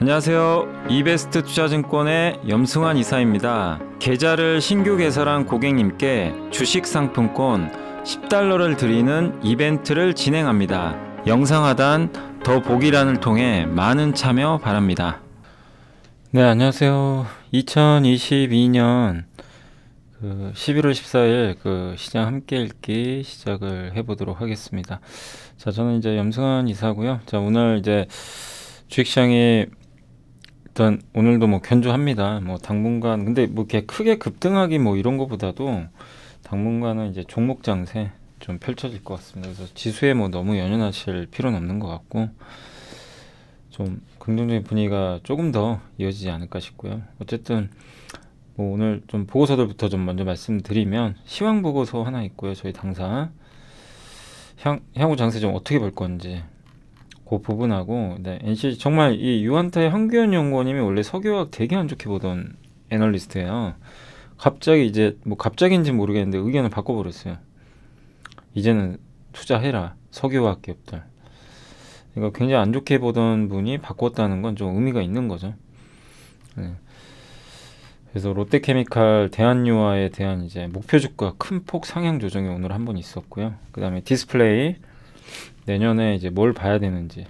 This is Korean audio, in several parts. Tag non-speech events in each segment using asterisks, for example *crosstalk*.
안녕하세요. 이베스트 투자증권의 염승환 이사입니다. 계좌를 신규 개설한 고객님께 주식 상품권 10달러를 드리는 이벤트를 진행합니다. 영상 하단 더 보기란을 통해 많은 참여 바랍니다. 네, 안녕하세요. 2022년 그 11월 14일 그 시장 함께 읽기 시작을 해보도록 하겠습니다. 자, 저는 이제 염승환 이사고요. 자, 오늘 이제 주식시장이 일단 오늘도 뭐 견조합니다. 뭐 당분간 근데 뭐 이렇게 크게 급등하기 뭐 이런 것보다도 당분간은 이제 종목 장세 좀 펼쳐질 것 같습니다. 그래서 지수에 뭐 너무 연연하실 필요는 없는 것 같고 좀 긍정적인 분위기가 조금 더 이어지지 않을까 싶고요. 어쨌든 뭐 오늘 좀 보고서들부터 좀 먼저 말씀드리면 시황 보고서 하나 있고요. 저희 당사 향, 향후 장세 좀 어떻게 볼 건지 그 부분하고 네, n c 정말 이 유한타의 황규현 연구원님이 원래 석유학 되게 안 좋게 보던 애널리스트예요. 갑자기 이제 뭐 갑자기인지 모르겠는데 의견을 바꿔버렸어요. 이제는 투자해라 석유화학 기업들. 그러니까 굉장히 안 좋게 보던 분이 바꿨다는 건 좀 의미가 있는 거죠. 네. 그래서 롯데케미칼 대한유화에 대한 이제 목표 주가 큰 폭 상향 조정이 오늘 한 번 있었고요. 그 다음에 디스플레이 내년에 이제 뭘 봐야 되는지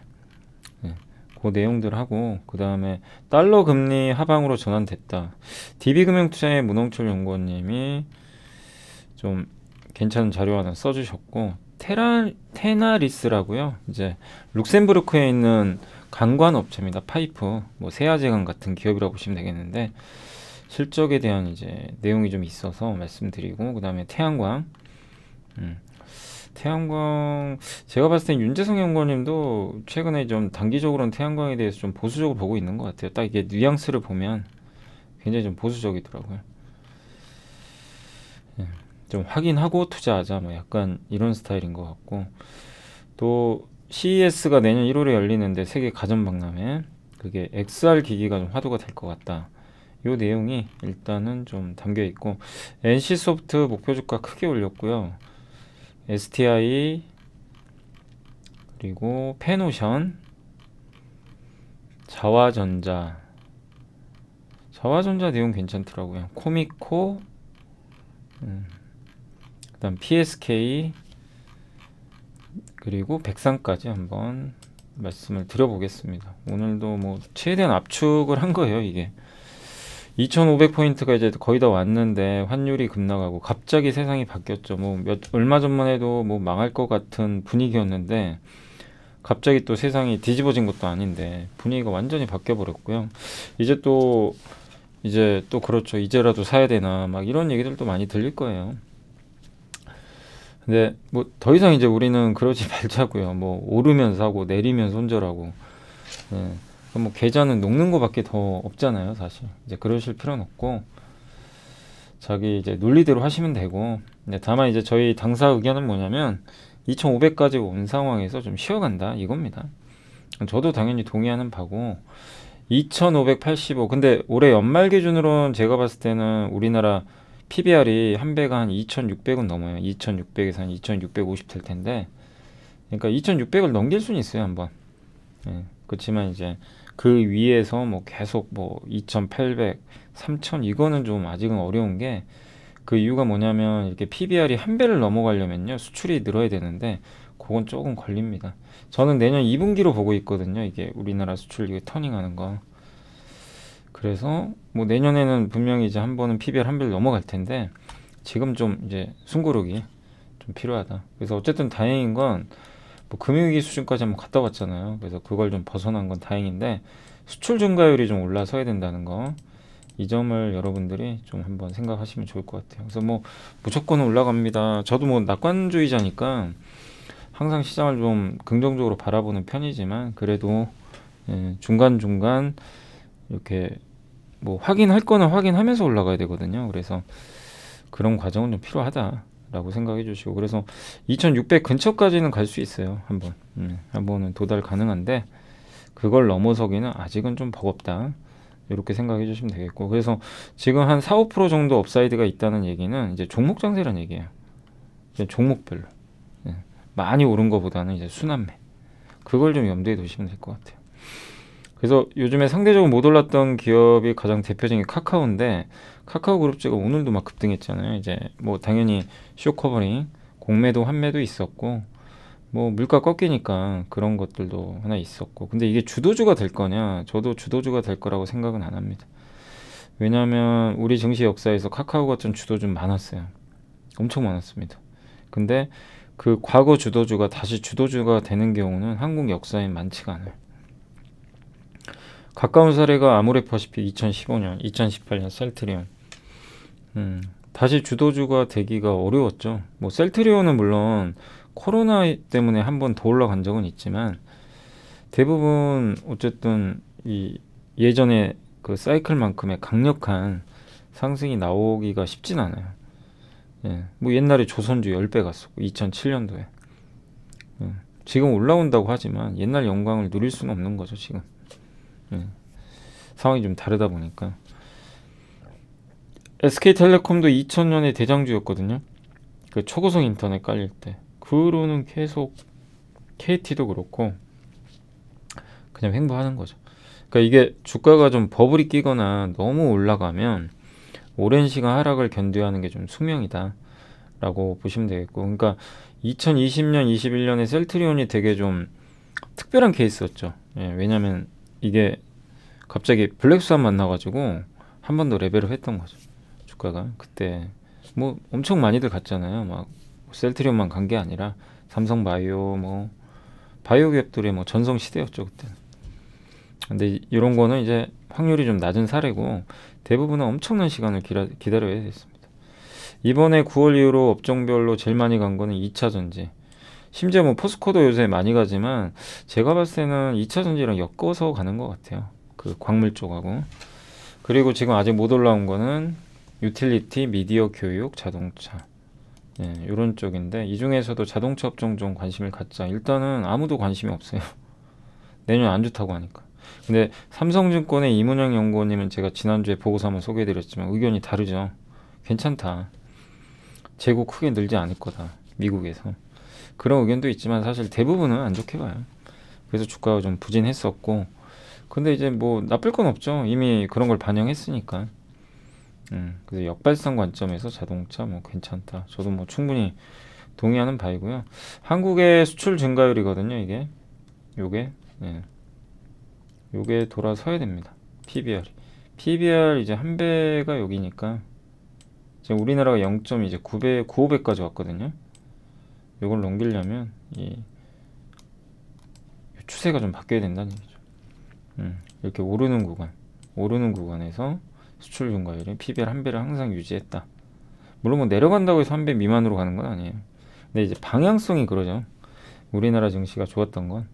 네. 그 내용들 하고 그 다음에 달러 금리 하방으로 전환됐다. DB금융투자의 문홍철 연구원님이 좀 괜찮은 자료 하나 써주셨고 테라 테나리스라고요. 이제 룩셈부르크에 있는 강관 업체입니다. 파이프 뭐 세아제강 같은 기업이라고 보시면 되겠는데 실적에 대한 이제 내용이 좀 있어서 말씀드리고 그 다음에 태양광 음. 태양광 제가 봤을 땐 윤재성 연구원님도 최근에 좀 단기적으로는 태양광에 대해서 좀 보수적으로 보고 있는 것 같아요. 딱 이게 뉘앙스를 보면 굉장히 좀 보수적이더라고요. 예, 좀 확인하고 투자하자 뭐 약간 이런 스타일인 것 같고 또 CES가 내년 1월에 열리는데 세계 가전 박람회 그게 XR 기기가 좀 화두가 될 것 같다. 요 내용이 일단은 좀 담겨 있고 NC소프트 목표 주가 크게 올렸고요. STI 그리고 페노션 자화전자 자화전자 내용 괜찮더라고요 코미코 음, 그 다음 PSK 그리고 백상까지 한번 말씀을 드려보겠습니다 오늘도 뭐 최대한 압축을 한 거예요 이게 2,500포인트가 이제 거의 다 왔는데 환율이 급락하고 갑자기 세상이 바뀌었죠. 뭐 몇, 얼마 전만 해도 뭐 망할 것 같은 분위기였는데 갑자기 또 세상이 뒤집어진 것도 아닌데 분위기가 완전히 바뀌어버렸고요. 이제 또 이제 또 그렇죠. 이제라도 사야 되나 막 이런 얘기들도 많이 들릴 거예요. 근데 뭐 더 이상 이제 우리는 그러지 *laughs* 말자고요. 뭐 오르면 사고 내리면 손절하고. 예. 뭐 계좌는 녹는 거밖에 더 없잖아요 사실 이제 그러실 필요는 없고 자기 이제 논리대로 하시면 되고 근데 다만 이제 저희 당사 의견은 뭐냐면 2500까지 온 상황에서 좀 쉬어간다 이겁니다 저도 당연히 동의하는 바고 2585 근데 올해 연말 기준으로는 제가 봤을 때는 우리나라 PBR이 한 배가 한 2600은 넘어요 2600에서 한 2650 될 텐데 그러니까 2600을 넘길 수는 있어요 한번 예, 그렇지만 이제 그 위에서 뭐 계속 뭐 2,800, 3,000 이거는 좀 아직은 어려운 게 그 이유가 뭐냐면 이렇게 PBR이 한 배를 넘어가려면요 수출이 늘어야 되는데 그건 조금 걸립니다. 저는 내년 2분기로 보고 있거든요. 이게 우리나라 수출 이게 터닝하는 거. 그래서 뭐 내년에는 분명히 이제 한 번은 PBR 한 배를 넘어갈 텐데 지금 좀 이제 숨고르기 좀 필요하다. 그래서 어쨌든 다행인 건뭐 금융위기 수준까지 한번 갔다 왔잖아요. 그래서 그걸 좀 벗어난 건 다행인데 수출 증가율이 좀 올라서야 된다는 거. 이 점을 여러분들이 좀 한번 생각하시면 좋을 것 같아요. 그래서 뭐 무조건 올라갑니다. 저도 뭐 낙관주의자니까 항상 시장을 좀 긍정적으로 바라보는 편이지만 그래도 예, 중간 중간 이렇게 뭐 확인할 거는 확인하면서 올라가야 되거든요. 그래서 그런 과정은 좀 필요하다. 라고 생각해 주시고 그래서 2600 근처까지는 갈 수 있어요 한번 음, 한번은 도달 가능한데 그걸 넘어서기는 아직은 좀 버겁다 이렇게 생각해 주시면 되겠고 그래서 지금 한 4, 5% 정도 업사이드가 있다는 얘기는 이제 종목 장세란 얘기예요 종목별로 예, 많이 오른 것보다는 이제 순환매 그걸 좀 염두에 두시면 될 것 같아요 그래서 요즘에 상대적으로 못 올랐던 기업이 가장 대표적인 카카오인데 카카오 그룹제가 오늘도 막 급등했잖아요. 이제 뭐 당연히 쇼커버링, 공매도, 환매도 있었고 뭐 물가 꺾이니까 그런 것들도 하나 있었고 근데 이게 주도주가 될 거냐? 저도 주도주가 될 거라고 생각은 안 합니다. 왜냐하면 우리 증시 역사에서 카카오가 좀 주도 주 많았어요. 엄청 많았습니다. 근데 그 과거 주도주가 다시 주도주가 되는 경우는 한국 역사에 많지가 않아요. 가까운 사례가 아모레퍼시픽 2015년, 2018년 셀트리온, 음, 다시 주도주가 되기가 어려웠죠. 뭐 셀트리온은 물론 코로나 때문에 한번 더 올라간 적은 있지만 대부분 어쨌든 이 예전에 그 사이클만큼의 강력한 상승이 나오기가 쉽진 않아요. 예. 뭐 옛날에 조선주 10배 갔었고 2007년도에. 예. 지금 올라온다고 하지만 옛날 영광을 누릴 수는 없는 거죠, 지금. 예. 상황이 좀 다르다 보니까. SK텔레콤도 2000년에 대장주였거든요. 그 초고속 인터넷 깔릴 때. 그 후로는 계속 KT도 그렇고 그냥 횡보하는 거죠. 그러니까 이게 주가가 좀 버블이 끼거나 너무 올라가면 오랜 시간 하락을 견뎌야 하는 게 좀 숙명이다. 라고 보시면 되겠고. 그러니까 2020년, 21년에 셀트리온이 되게 좀 특별한 케이스였죠. 예, 왜냐면 이게 갑자기 블랙스완 만나가지고 한 번 더 레벨을 했던 거죠. 주가가 그때 뭐 엄청 많이들 갔잖아요. 막 셀트리온만 간 게 아니라 삼성바이오 뭐 바이오 기업들의 뭐 전성 시대였죠 그때 근데 이런 거는 이제 확률이 좀 낮은 사례고 대부분은 엄청난 시간을 기라, 기다려야 됐습니다. 이번에 9월 이후로 업종별로 제일 많이 간 거는 2차전지. 심지어 뭐 포스코도 요새 많이 가지만 제가 봤을 때는 2차전지랑 엮어서 가는 것 같아요. 그 광물 쪽하고. 그리고 지금 아직 못 올라온 거는 유틸리티, 미디어 교육, 자동차 예, 이런 쪽인데 이 중에서도 자동차 업종 좀 관심을 갖자 일단은 아무도 관심이 없어요 *laughs* 내년 안 좋다고 하니까 근데 삼성증권의 이문영 연구원님은 제가 지난주에 보고서 한번 소개해드렸지만 의견이 다르죠 괜찮다 재고 크게 늘지 않을 거다 미국에서 그런 의견도 있지만 사실 대부분은 안 좋게 봐요 그래서 주가가 좀 부진했었고 근데 이제 뭐 나쁠 건 없죠 이미 그런 걸 반영했으니까 네. 그래서 역발상 관점에서 자동차 뭐 괜찮다. 저도 뭐 충분히 동의하는 바이고요. 한국의 수출 증가율이거든요, 이게. 요게. 예. 요게 돌아서야 됩니다. p b r PBR 이제 한 배가 여기니까 지금 우리나라가 0.9배, 9배까지 왔거든요. 요걸 넘기려면 이 추세가 좀 바뀌어야 된다는 얘기죠. 음, 이렇게 오르는 구간, 오르는 구간에서 수출 증가율이 PBR 한 배를 항상 유지했다. 물론 뭐 내려간다고 해서 한 배 미만으로 가는 건 아니에요. 근데 이제 방향성이 그러죠. 우리나라 증시가 좋았던 건.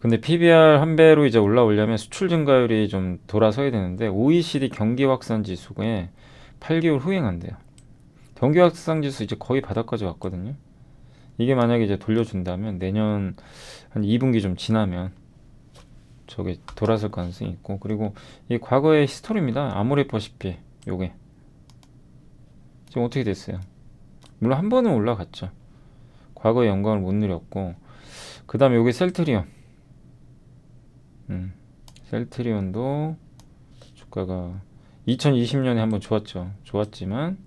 근데 PBR 한 배로 이제 올라오려면 수출 증가율이 좀 돌아서야 되는데 OECD 경기 확산 지수에 8개월 후행한대요. 경기 확산 지수 이제 거의 바닥까지 왔거든요. 이게 만약에 이제 돌려준다면 내년 한 2분기 좀 지나면 저게 돌아설 가능성이 있고 그리고 이 과거의 히스토리입니다. 아모레 퍼시피 요게 지금 어떻게 됐어요? 물론 한 번은 올라갔죠. 과거의 영광을 못 누렸고 그 다음에 요게 셀트리온 음, 셀트리온도 주가가 2020년에 한번 좋았죠. 좋았지만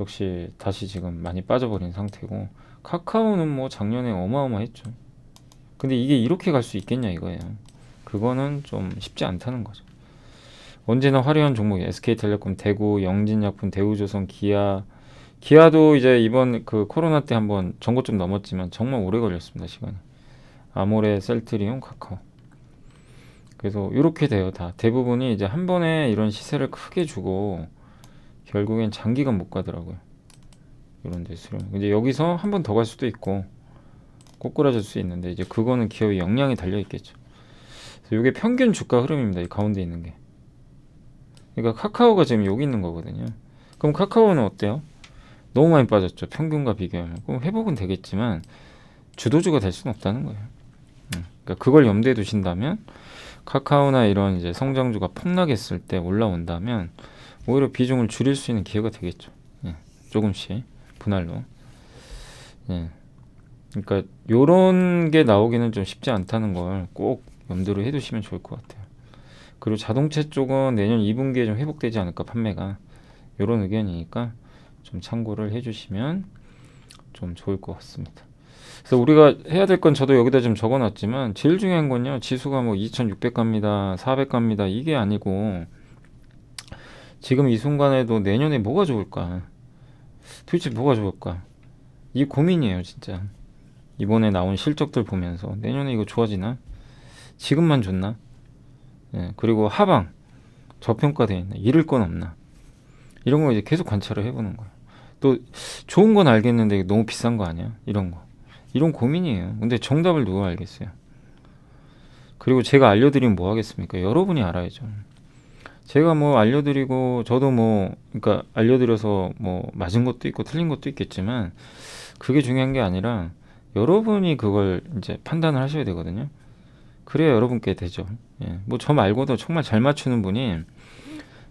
역시 다시 지금 많이 빠져버린 상태고 카카오는 뭐 작년에 어마어마했죠. 근데 이게 이렇게 갈 수 있겠냐 이거예요. 그거는 좀 쉽지 않다는 거죠. 언제나 화려한 종목이 SK텔레콤, 대구, 영진약품, 대우조선, 기아. 기아도 이제 이번 그 코로나 때 한번 정고좀 넘었지만 정말 오래 걸렸습니다 시간이. 아모레, 셀트리온, 카카오. 그래서 이렇게 돼요 다 대부분이 이제 한 번에 이런 시세를 크게 주고 결국엔 장기간 못 가더라고요 이런 데 수령 이제 여기서 한 번 더 갈 수도 있고 꼬꾸라질 수 있는데 이제 그거는 기업의 역량이 달려 있겠죠. 이게 평균 주가 흐름입니다. 이 가운데 있는 게. 그러니까 카카오가 지금 여기 있는 거거든요. 그럼 카카오는 어때요? 너무 많이 빠졌죠. 평균과 비교하면. 그럼 회복은 되겠지만 주도주가 될 수는 없다는 거예요. 음, 그러니까 그걸 염두에 두신다면 카카오나 이런 이제 성장주가 폭락했을 때 올라온다면 오히려 비중을 줄일 수 있는 기회가 되겠죠. 예, 조금씩 분할로. 예, 그러니까 요런 게 나오기는 좀 쉽지 않다는 걸 꼭염두를 해두시면 좋을 것 같아요. 그리고 자동차 쪽은 내년 2분기에 좀 회복되지 않을까 판매가 요런 의견이니까 좀 참고를 해주시면 좀 좋을 것 같습니다. 그래서 우리가 해야 될 건 저도 여기다 좀 적어놨지만 제일 중요한 건요 지수가 뭐 2,600 갑니다, 400 갑니다 이게 아니고 지금 이 순간에도 내년에 뭐가 좋을까 도대체 뭐가 좋을까 이 고민이에요 진짜 이번에 나온 실적들 보면서 내년에 이거 좋아지나? 지금만 좋나? 예, 그리고 하방 저평가되어 있나? 잃을 건 없나? 이런 거 이제 계속 관찰을 해보는 거예요. 또 좋은 건 알겠는데 너무 비싼 거 아니야? 이런 거. 이런 고민이에요. 근데 정답을 누가 알겠어요? 그리고 제가 알려드리면 뭐 하겠습니까? 여러분이 알아야죠. 제가 뭐 알려드리고 저도 뭐 그러니까 알려드려서 뭐 맞은 것도 있고 틀린 것도 있겠지만 그게 중요한 게 아니라 여러분이 그걸 이제 판단을 하셔야 되거든요. 그래야 여러분께 되죠. 예. 뭐저 말고도 정말 잘 맞추는 분이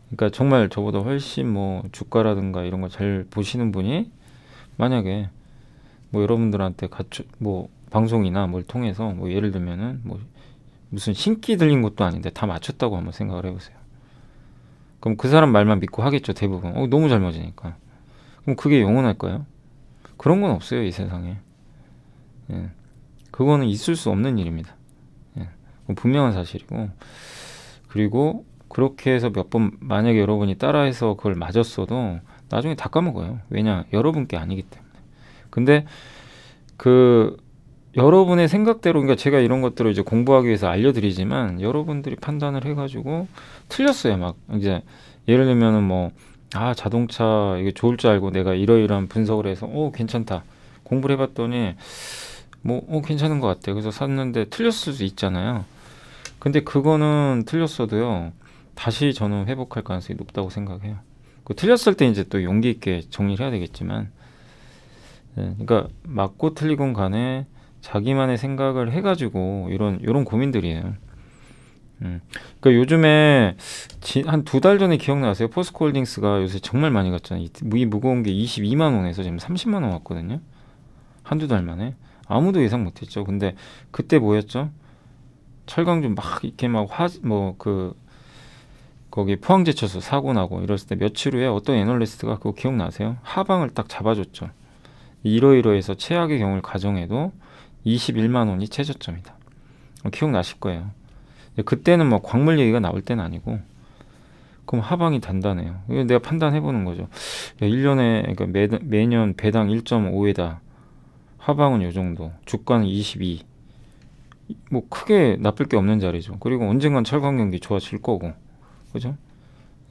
그러니까 정말 저보다 훨씬 뭐 주가라든가 이런 걸 잘 보시는 분이 만약에 뭐 여러분들한테 갖추 뭐 방송이나 뭘 통해서 뭐 예를 들면은 뭐 무슨 신기 들린 것도 아닌데 다 맞췄다고 한번 생각을 해보세요. 그럼 그 사람 말만 믿고 하겠죠 대부분. 어, 너무 잘 맞으니까. 그럼 그게 영원할까요? 그런 건 없어요 이 세상에. 예. 그거는 있을 수 없는 일입니다. 예. 뭐 분명한 사실이고 그리고 그렇게 해서 몇 번 만약에 여러분이 따라해서 그걸 맞았어도 나중에 다 까먹어요. 왜냐 여러분께 아니기 때문에. 근데 그 여러분의 생각대로 그러니까 제가 이런 것들을 이제 공부하기 위해서 알려드리지만 여러분들이 판단을 해가지고 틀렸어요. 막 이제 예를 들면은 뭐아 자동차 이게 좋을 줄 알고 내가 이러이러한 분석을 해서 오 괜찮다 공부를 해봤더니 뭐 어, 괜찮은 것 같아요. 그래서 샀는데 틀렸을 수 있잖아요. 근데 그거는 틀렸어도요. 다시 저는 회복할 가능성이 높다고 생각해요. 그 틀렸을 때 이제 또 용기 있게 정리를 해야 되겠지만 네, 그러니까 맞고 틀리건 간에 자기만의 생각을 해가지고 이런 이런 고민들이에요. 음. 그니까 요즘에 한 두 달 전에 기억나세요? 포스코홀딩스가 요새 정말 많이 갔잖아요. 이, 이 무거운 게 22만 원에서 지금 30만 원 왔거든요. 한 두 달 만에. 아무도 예상 못했죠. 근데 그때 뭐였죠? 철강 좀막 이렇게 막화뭐 그 거기 포항제철소 사고 나고 이랬을 때 며칠 후에 어떤 애널리스트가 그거 기억나세요? 하방을 딱 잡아줬죠. 이러이러해서 최악의 경우를 가정해도 21만 원이 최저점이다. 기억나실 거예요. 그때는 뭐 광물 얘기가 나올 때는 아니고 그럼 하방이 단단해요. 내가 판단해 보는 거죠. 1년에 그러니까 매, 매년 배당 1 5에다 하방은 요 정도, 주가는 22. 뭐 크게 나쁠 게 없는 자리죠. 그리고 언젠간 철강 경기 좋아질 거고, 그죠?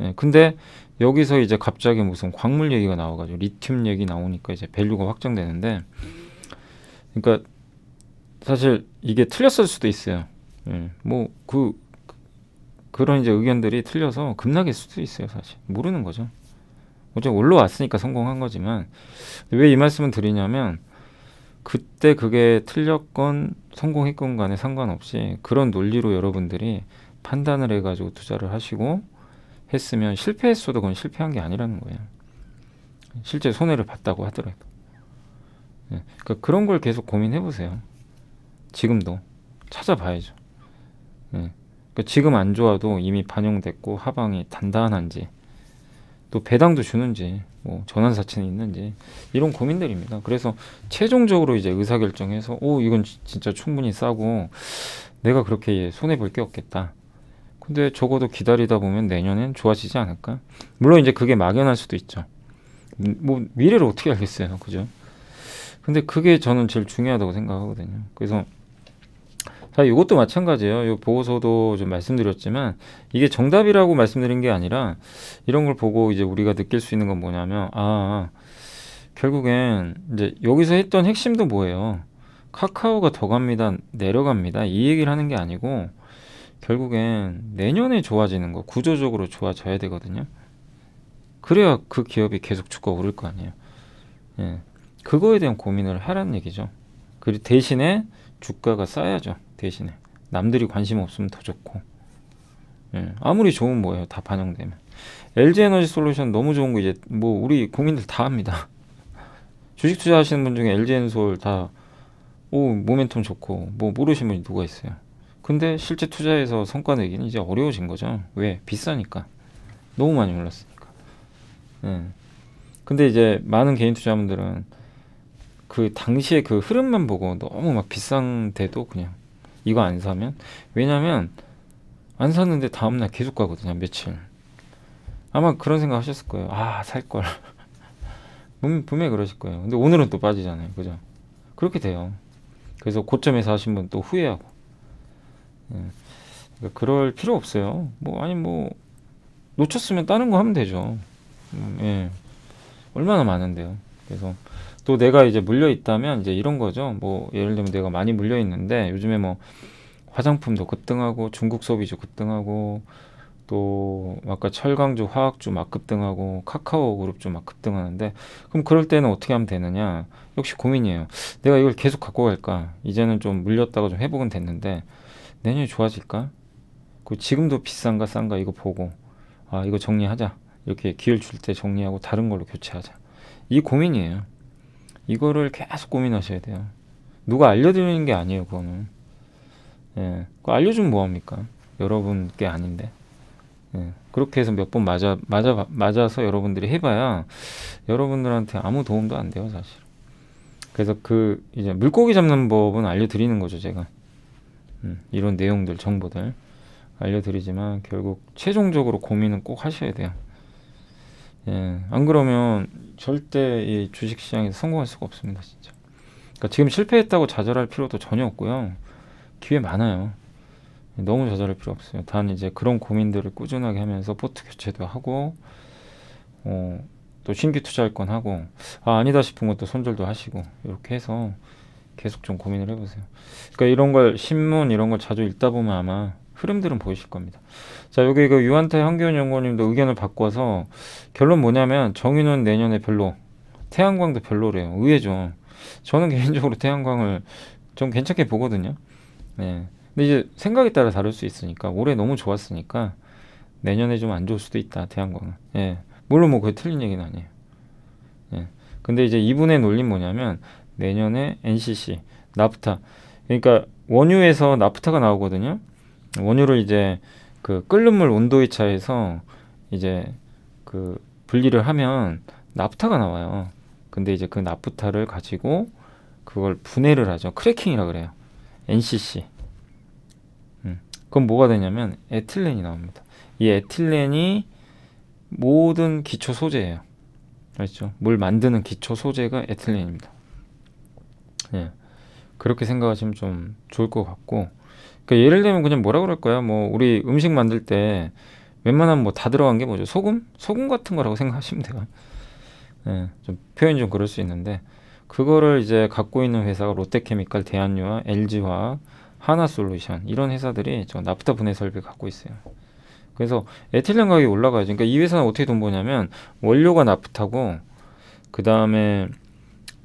예, 근데 여기서 이제 갑자기 무슨 광물 얘기가 나와가지고 리튬 얘기 나오니까 이제 밸류가 확정되는데, 그러니까 사실 이게 틀렸을 수도 있어요. 예, 뭐 그 그런 이제 의견들이 틀려서 급락일 수도 있어요, 사실 모르는 거죠. 어쨌든 올라왔으니까 성공한 거지만 왜 이 말씀을 드리냐면 그때 그게 틀렸건 성공했건 간에 상관없이 그런 논리로 여러분들이 판단을 해가지고 투자를 하시고 했으면 실패했어도 그건 실패한 게 아니라는 거예요. 실제 손해를 봤다고 하더라도. 네. 그러니까 그런 걸 계속 고민해 보세요. 지금도 찾아봐야죠. 네. 그러니까 지금 안 좋아도 이미 반영됐고 하방이 단단한지 또 배당도 주는지 뭐 전환 사채는 있는지 이런 고민들입니다. 그래서 최종적으로 이제 의사 결정해서 오 이건 진짜 충분히 싸고 내가 그렇게 손해 볼 게 없겠다. 근데 적어도 기다리다 보면 내년엔 좋아지지 않을까? 물론 이제 그게 막연할 수도 있죠. 음, 뭐 미래를 어떻게 알겠어요, 그죠? 근데 그게 저는 제일 중요하다고 생각하거든요. 그래서 자, 이것도 마찬가지예요. 이 보고서도 좀 말씀드렸지만 이게 정답이라고 말씀드린 게 아니라 이런 걸 보고 이제 우리가 느낄 수 있는 건 뭐냐면 아 결국엔 이제 여기서 했던 핵심도 뭐예요? 카카오가 더 갑니다, 내려갑니다 이 얘기를 하는 게 아니고 결국엔 내년에 좋아지는 거 구조적으로 좋아져야 되거든요. 그래야 그 기업이 계속 주가 오를 거 아니에요. 예, 그거에 대한 고민을 하라는 얘기죠. 그리고 대신에 주가가 싸야죠. 대신에 남들이 관심 없으면 더 좋고 예, 아무리 좋은 뭐예요 다 반영되면 LG 에너지 솔루션 너무 좋은 거 이제 뭐 우리 국민들 다 합니다 *laughs* 주식 투자하시는 분 중에 LG 엔솔 다 오 모멘텀 좋고 뭐모르시는 분이 누가 있어요 근데 실제 투자해서 성과 내기는 이제 어려워진 거죠 왜 비싸니까 너무 많이 올랐으니까 예. 근데 이제 많은 개인 투자자분들은 그 당시에 그 흐름만 보고 너무 막 비싼데도 그냥 이거 안 사면 왜냐면 안 샀는데 다음날 계속 가거든요 며칠 아마 그런 생각 하셨을 거예요 아 살 걸 *laughs* 분명히 그러실 거예요 근데 오늘은 또 빠지잖아요 그죠 그렇게 돼요 그래서 고점에서 하신 분 또 후회하고 예. 그러니까 그럴 필요 없어요 뭐 아니 뭐 놓쳤으면 다른 거 하면 되죠 음, 예 얼마나 많은데요 그래서 또 내가 이제 물려 있다면 이제 이런 거죠. 뭐 예를 들면 내가 많이 물려 있는데 요즘에 뭐 화장품도 급등하고 중국 소비주 급등하고 또 아까 철강주, 화학주 막 급등하고 카카오 그룹주 막 급등하는데 그럼 그럴 때는 어떻게 하면 되느냐? 역시 고민이에요. 내가 이걸 계속 갖고 갈까? 이제는 좀 물렸다가 좀 회복은 됐는데 내년에 좋아질까? 그 지금도 비싼가 싼가 이거 보고 아 이거 정리하자 이렇게 기회를 줄때 정리하고 다른 걸로 교체하자 이 고민이에요. 이거를 계속 고민하셔야 돼요. 누가 알려드리는 게 아니에요, 그거는. 예, 그거 알려주면 뭐합니까? 여러분 게 아닌데. 예, 그렇게 해서 몇 번 맞아, 맞아, 맞아서 여러분들이 해봐야 여러분들한테 아무 도움도 안 돼요, 사실. 그래서 그, 이제 물고기 잡는 법은 알려드리는 거죠, 제가. 음, 이런 내용들, 정보들. 알려드리지만 결국 최종적으로 고민은 꼭 하셔야 돼요. 예, 안 그러면 절대 이 주식 시장에서 성공할 수가 없습니다, 진짜. 그러니까 지금 실패했다고 좌절할 필요도 전혀 없고요. 기회 많아요. 너무 좌절할 필요 없어요. 단 이제 그런 고민들을 꾸준하게 하면서 포트 교체도 하고 어, 또 신규 투자할 건 하고 아 아니다 싶은 것도 손절도 하시고 이렇게 해서 계속 좀 고민을 해보세요. 그러니까 이런 걸 신문 이런 걸 자주 읽다 보면 아마 흐름들은 보이실 겁니다. 자, 여기 그 유한태 황교안 연구원님도 의견을 바꿔서 결론 뭐냐면 정윤은 내년에 별로, 태양광도 별로래요. 의외죠. 저는 *laughs* 개인적으로 태양광을 좀 괜찮게 보거든요. 네. 근데 이제 생각에 따라 다를 수 있으니까 올해 너무 좋았으니까 내년에 좀 안 좋을 수도 있다 태양광은. 예. 물론 뭐 그게 틀린 얘기는 아니에요. 예. 근데 이제 이분의 논리는 뭐냐면 내년에 NCC 나프타 그러니까 원유에서 나프타가 나오거든요. 원유를 이제 그 끓는 물 온도의 차에서 이제 그 분리를 하면 나프타가 나와요. 근데 이제 그 나프타를 가지고 그걸 분해를 하죠. 크래킹이라 그래요. NCC. 음. 그럼 뭐가 되냐면 에틸렌이 나옵니다. 이 에틸렌이 모든 기초 소재예요. 알죠? 물 만드는 기초 소재가 에틸렌입니다. 예. 그렇게 생각하시면 좀 좋을 것 같고 그러니까 예를 들면 그냥 뭐라 그럴 까요뭐 우리 음식 만들 때 웬만하면 뭐 다 들어간 게 뭐죠? 소금? 소금 같은 거라고 생각하시면 돼요. 예, 좀 표현 이좀 그럴 수 있는데 그거를 이제 갖고 있는 회사가 롯데케미칼, 대한유화, LG화, 하나솔루션 이런 회사들이 저 나프타 분해 설비 갖고 있어요. 그래서 에틸렌 가격이 올라가죠. 야 그러니까 이 회사는 어떻게 돈 버냐면 원료가 나프타고 그 다음에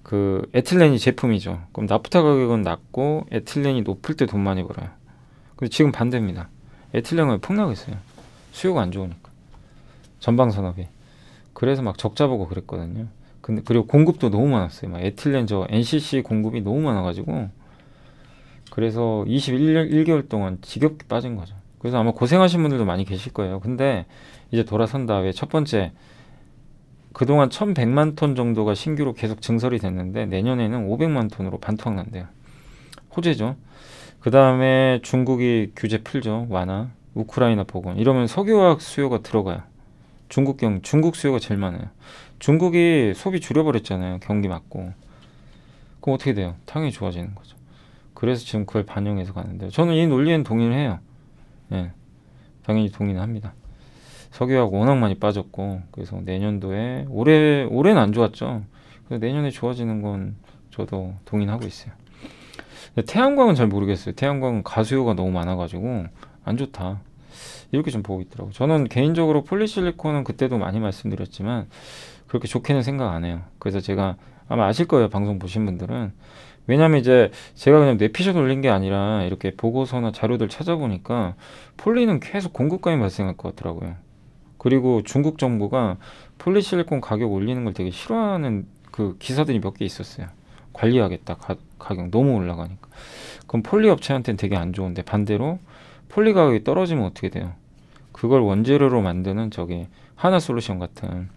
그 에틸렌이 제품이죠. 그럼 나프타 가격은 낮고 에틸렌이 높을 때 돈 많이 벌어요. 근데 지금 반대입니다. 에틸렌을 폭락했어요. 수요가 안 좋으니까. 전방 산업이. 그래서 막 적자 보고 그랬거든요. 근데 그리고 공급도 너무 많았어요. 막 에틸렌 저 NCC 공급이 너무 많아가지고 그래서 2 1개월 동안 지겹게 빠진 거죠. 그래서 아마 고생하신 분들도 많이 계실 거예요. 근데 이제 돌아선 다음첫 번째 그동안 1,100만 톤 정도가 신규로 계속 증설이 됐는데 내년에는 500만 톤으로 반토막 난대요. 호재죠. 그 다음에 중국이 규제 풀죠. 완화. 우크라이나 복원. 이러면 석유화학 수요가 들어가요. 중국 경 중국 수요가 제일 많아요. 중국이 소비 줄여버렸잖아요. 경기 맞고. 그럼 어떻게 돼요? 당연히 좋아지는 거죠. 그래서 지금 그걸 반영해서 가는데 저는 이 논리엔 동의를 해요. 예. 당연히 동의는 합니다. 석유하고 워낙 많이 빠졌고 그래서 내년도에 올해 올해는 안 좋았죠. 내년에 좋아지는 건 저도 동의하고 있어요. 태양광은 잘 모르겠어요. 태양광은 가수요가 너무 많아가지고 안 좋다. 이렇게 좀 보고 있더라고요. 저는 개인적으로 폴리실리콘은 그때도 많이 말씀드렸지만 그렇게 좋게는 생각 안 해요. 그래서 제가 아마 아실 거예요. 방송 보신 분들은. 왜냐면 이제 제가 그냥 내피셜 올린 게 아니라 이렇게 보고서나 자료들 찾아보니까 폴리는 계속 공급감이 발생할 것 같더라고요. 그리고 중국 정부가 폴리실리콘 가격 올리는 걸 되게 싫어하는 그 기사들이 몇 개 있었어요. 관리하겠다 가, 격 너무 올라가니까 그럼 폴리 업체한테는 되게 안 좋은데 반대로 폴리 가격이 떨어지면 어떻게 돼요 그걸 원재료로 만드는 저기 하나 솔루션 같은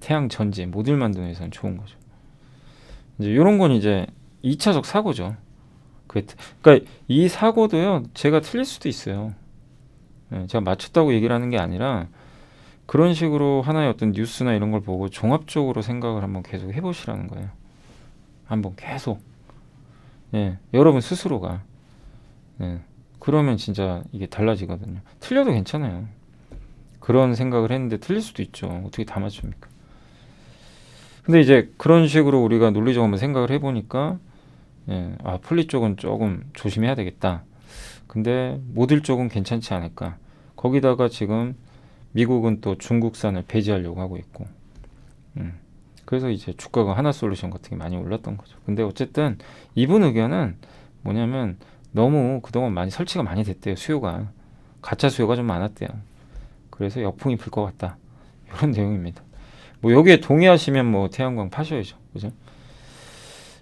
태양 전지 모듈 만드는 회사는 좋은 거죠 이제 요런 건 이제 2차적 사고죠 그러니까 이 사고도요 제가 틀릴 수도 있어요 예, 제가 맞췄다고 얘기를 하는 게 아니라 그런 식으로 하나의 어떤 뉴스나 이런 걸 보고 종합적으로 생각을 한번 계속 해보시라는 거예요 한번 계속 예, 여러분 스스로가 예, 그러면 진짜 이게 달라지거든요. 틀려도 괜찮아요. 그런 생각을 했는데 틀릴 수도 있죠. 어떻게 다 맞춥니까? 근데 이제 그런 식으로 우리가 논리적으로 한번 생각을 해보니까 예, 아 풀리 쪽은 조금 조심해야 되겠다. 근데 모듈 쪽은 괜찮지 않을까. 거기다가 지금 미국은 또 중국산을 배제하려고 하고 있고. 음. 그래서 이제 주가가 하나솔루션 같은 게 많이 올랐던 거죠. 근데 어쨌든 이분 의견은 뭐냐면 너무 그동안 많이 설치가 많이 됐대요. 수요가 가짜 수요가 좀 많았대요. 그래서 역풍이 불 것 같다. 이런 *laughs* 내용입니다. 뭐 여기에 동의하시면 뭐 태양광 파셔야죠. 그죠?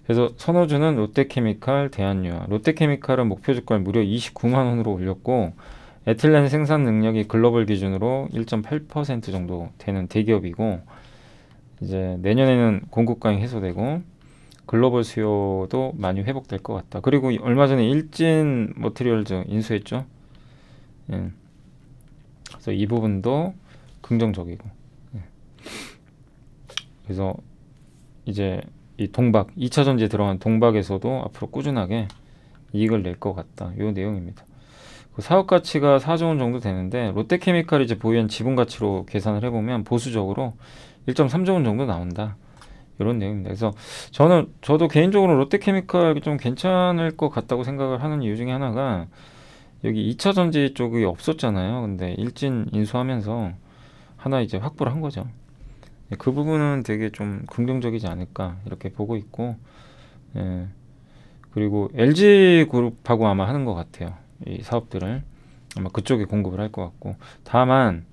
그래서 선호주는 롯데케미칼, 대한유화. 롯데케미칼은 목표 주가를 무려 29만 원으로 올렸고 에틸렌 생산 능력이 글로벌 기준으로 1.8% 정도 되는 대기업이고 이제 내년에는 공급강이 해소되고 글로벌 수요도 많이 회복될 것 같다. 그리고 얼마 전에 일진 머티리얼즈 인수했죠. 예. 그래서 이 부분도 긍정적이고. 예. 그래서 이제 이 동박 2차 전지에 들어간 동박에서도 앞으로 꾸준하게 이익을 낼 것 같다. 요 내용입니다. 그 사업 가치가 4조 원 정도 되는데 롯데케미칼이 이제 보유한 지분 가치로 계산을 해보면 보수적으로 1.3조원 정도 나온다. 이런 내용입니다. 그래서 저는 저도 개인적으로 롯데케미칼이 좀 괜찮을 것 같다고 생각을 하는 이유 중에 하나가 여기 2차 전지 쪽이 없었잖아요. 근데 일진 인수하면서 하나 이제 확보를 한 거죠. 네, 그 부분은 되게 좀 긍정적이지 않을까 이렇게 보고 있고 예. 그리고 LG 그룹하고 아마 하는 것 같아요. 이 사업들을 아마 그쪽에 공급을 할 것 같고 다만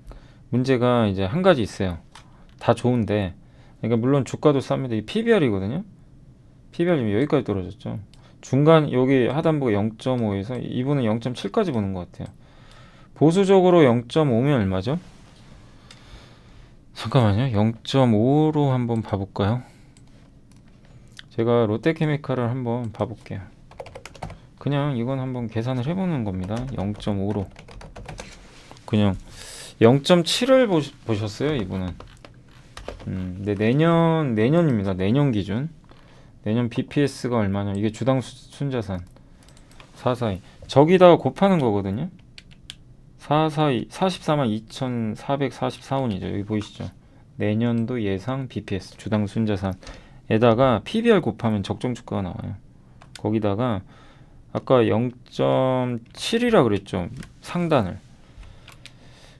문제가 이제 한 가지 있어요. 다 좋은데 그러니까 물론 주가도 쌉니다. 이 PBR이거든요. PBR 지금 여기까지 떨어졌죠. 중간 여기 하단부가 0.5에서 이분은 0.7까지 보는 것 같아요. 보수적으로 0.5면 얼마죠? 잠깐만요. 0.5로 한번 봐볼까요? 제가 롯데케미칼을 한번 봐볼게요. 그냥 이건 한번 계산을 해보는 겁니다. 0.5로 그냥 0.7을 보셨어요 이분은 음, 근데 내년 내년입니다. 내년 기준. 내년 BPS가 얼마냐? 이게 주당 수, 순자산 442. 저기다가 곱하는 거거든요. 442 44만 2,444원이죠. 여기 보이시죠? 내년도 예상 BPS 주당 순자산에다가 PBR 곱하면 적정 주가가 나와요. 거기다가 아까 0.7이라 그랬죠. 상단을.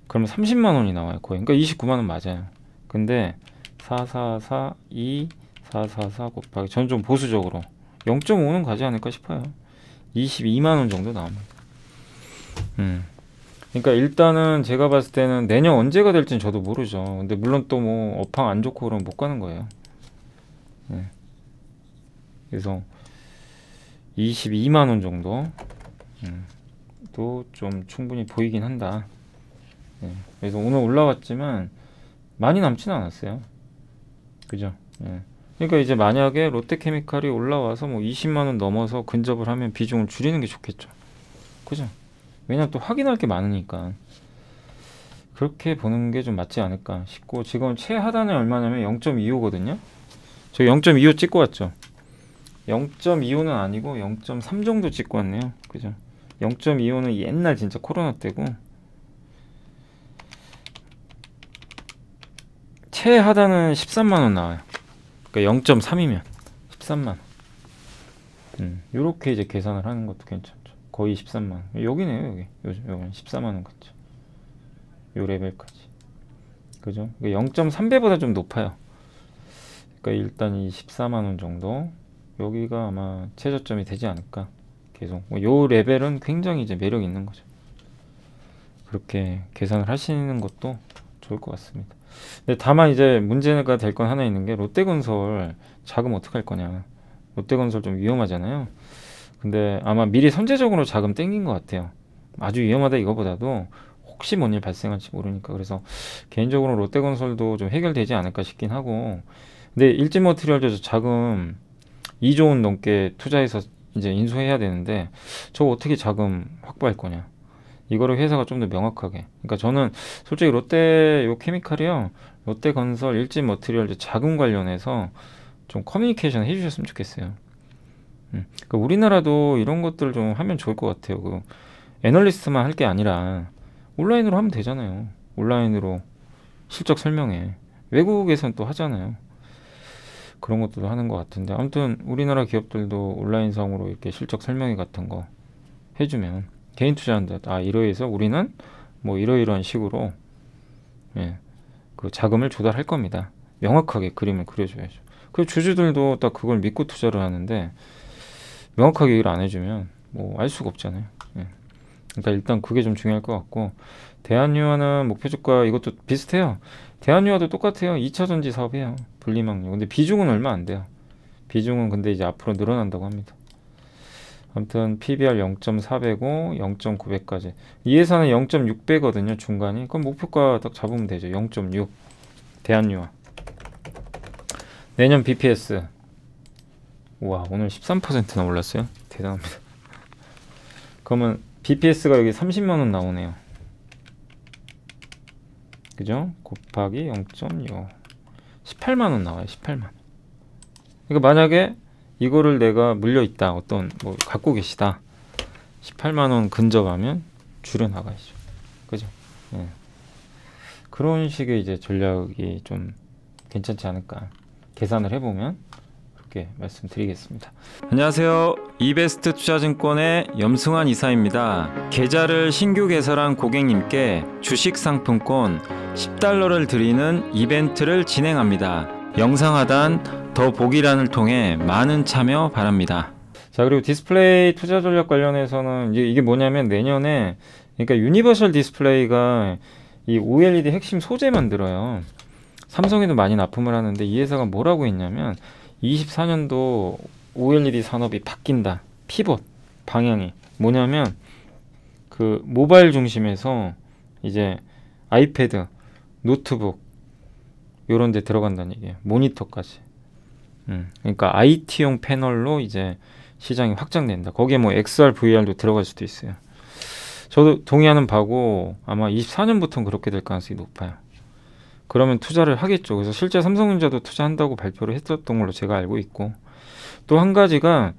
그러면 30만 원이 나와요, 거의. 그러니까 29만 원 맞아요. 근데 4442 444 곱하기 저는 좀 보수적으로 0.5는 가지 않을까 싶어요 22만원 정도 나옵니다 음. 그러니까 일단은 제가 봤을 때는 내년 언제가 될지는 저도 모르죠 근데 물론 또 뭐 업황 안 좋고 그러면 못 가는 거예요 네. 그래서 22만원 정도 음. 또 좀 충분히 보이긴 한다 네. 그래서 오늘 올라왔지만 많이 남지는 않았어요. 그죠? 예. 그러니까 이제 만약에 롯데케미칼이 올라와서 뭐 20만 원 넘어서 근접을 하면 비중을 줄이는 게 좋겠죠. 그죠? 왜냐면 또 확인할 게 많으니까 그렇게 보는 게 좀 맞지 않을까 싶고 지금 최하단에 얼마냐면 0.25거든요. 저 0.25 찍고 왔죠. 0.25는 아니고 0.3 정도 찍고 왔네요. 그죠? 0.25는 옛날 진짜 코로나 때고 최하단은 13만원 나와요 그러니까 0.3이면 13만원 음, 요렇게 이제 계산을 하는 것도 괜찮죠 거의 13만원 여기네요 여기 요즘 여기 14만원 같죠 요 레벨까지 그죠? 그러니까 0.3배보다 좀 높아요 그러니까 일단 이 14만원 정도 여기가 아마 최저점이 되지 않을까 계속 뭐 요 레벨은 굉장히 이제 매력 있는 거죠 그렇게 계산을 하시는 것도 좋을 것 같습니다 근데 다만 이제 문제가 될 건 하나 있는 게 롯데건설 자금 어떻게 할 거냐. 롯데건설 좀 위험하잖아요. 근데 아마 미리 선제적으로 자금 땡긴 것 같아요. 아주 위험하다 이거보다도 혹시 뭔 일 발생할지 모르니까 그래서 개인적으로 롯데건설도 좀 해결되지 않을까 싶긴 하고 근데 일진머트리얼도 자금 2조 원 넘게 투자해서 이제 인수해야 되는데 저 어떻게 자금 확보할 거냐 이거를 회사가 좀 더 명확하게. 그러니까 저는 솔직히 롯데 요 케미칼이요. 롯데 건설 일진 머트리얼 자금 관련해서 좀 커뮤니케이션 해주셨으면 좋겠어요. 음. 그러니까 우리나라도 이런 것들 좀 하면 좋을 것 같아요. 그 애널리스트만 할 게 아니라 온라인으로 하면 되잖아요. 온라인으로 실적 설명회. 외국에선 또 하잖아요. 그런 것들도 하는 것 같은데 아무튼 우리나라 기업들도 온라인상으로 이렇게 실적 설명회 같은 거 해주면 개인 투자한다. 아, 이러해서 우리는 뭐 이러이러한 식으로 예, 그 자금을 조달할 겁니다. 명확하게 그림을 그려줘야죠. 그 주주들도 딱 그걸 믿고 투자를 하는데 명확하게 얘기를 안 해주면 뭐 알 수가 없잖아요. 예. 그러니까 일단 그게 좀 중요할 것 같고 대한유화는 목표 주가 이것도 비슷해요. 대한유화도 똑같아요. 2차전지 사업이에요. 분리망유. 근데 비중은 얼마 안 돼요. 비중은 근데 이제 앞으로 늘어난다고 합니다. 아무튼 PBR 0.4배고 0.9배까지 이 회사는 0.6배거든요 중간이 그럼 목표가 딱 잡으면 되죠 0.6 대한유화 내년 BPS 우와 오늘 13%나 올랐어요 대단합니다 *laughs* 그러면 BPS가 여기 30만원 나오네요 그죠? 곱하기 0.6 18만원 나와요 18만 그러니까 만약에 이거를 내가 물려 있다 어떤 뭐 갖고 계시다 18만 원 근접하면 줄여 나가시죠 그죠 예. 그런 식의 이제 전략이 좀 괜찮지 않을까 계산을 해보면 그렇게 말씀드리겠습니다 안녕하세요 이베스트 투자증권의 염승환 이사입니다 계좌를 신규 개설한 고객님께 주식상품권 10달러를 드리는 이벤트를 진행합니다 영상 하단 더 보기란을 통해 많은 참여 바랍니다. 자 그리고 디스플레이 투자 전략 관련해서는 이게 뭐냐면 내년에 그러니까 유니버셜 디스플레이가 이 OLED 핵심 소재 만들어요. 삼성에도 많이 납품을 하는데 이 회사가 뭐라고 했냐면 24년도 OLED 산업이 바뀐다. 피벗 방향이 뭐냐면 그 모바일 중심에서 이제 아이패드, 노트북 요런 데 들어간다는 얘기예요. 모니터까지. 음, 그러니까 IT용 패널로 이제 시장이 확장된다. 거기에 뭐 XR, VR도 들어갈 수도 있어요. 저도 동의하는 바고 아마 24년부터는 그렇게 될 가능성이 높아요. 그러면 투자를 하겠죠. 그래서 실제 삼성전자도 투자한다고 발표를 했었던 걸로 제가 알고 있고 또 한 가지가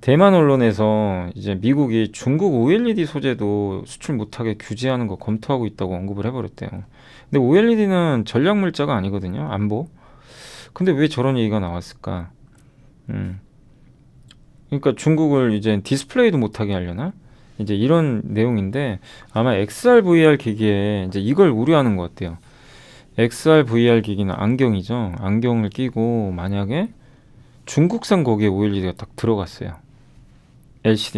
대만 언론에서 이제 미국이 중국 OLED 소재도 수출 못하게 규제하는 거 검토하고 있다고 언급을 해버렸대요. 근데 OLED는 전략 물자가 아니거든요. 안보. 근데 왜 저런 얘기가 나왔을까? 음. 그러니까 중국을 이제 디스플레이도 못하게 하려나? 이제 이런 내용인데 아마 XR VR 기기에 이제 이걸 우려하는 것 같아요. XR VR 기기는 안경이죠. 안경을 끼고 만약에 중국산 거기에 OLED가 딱 들어갔어요.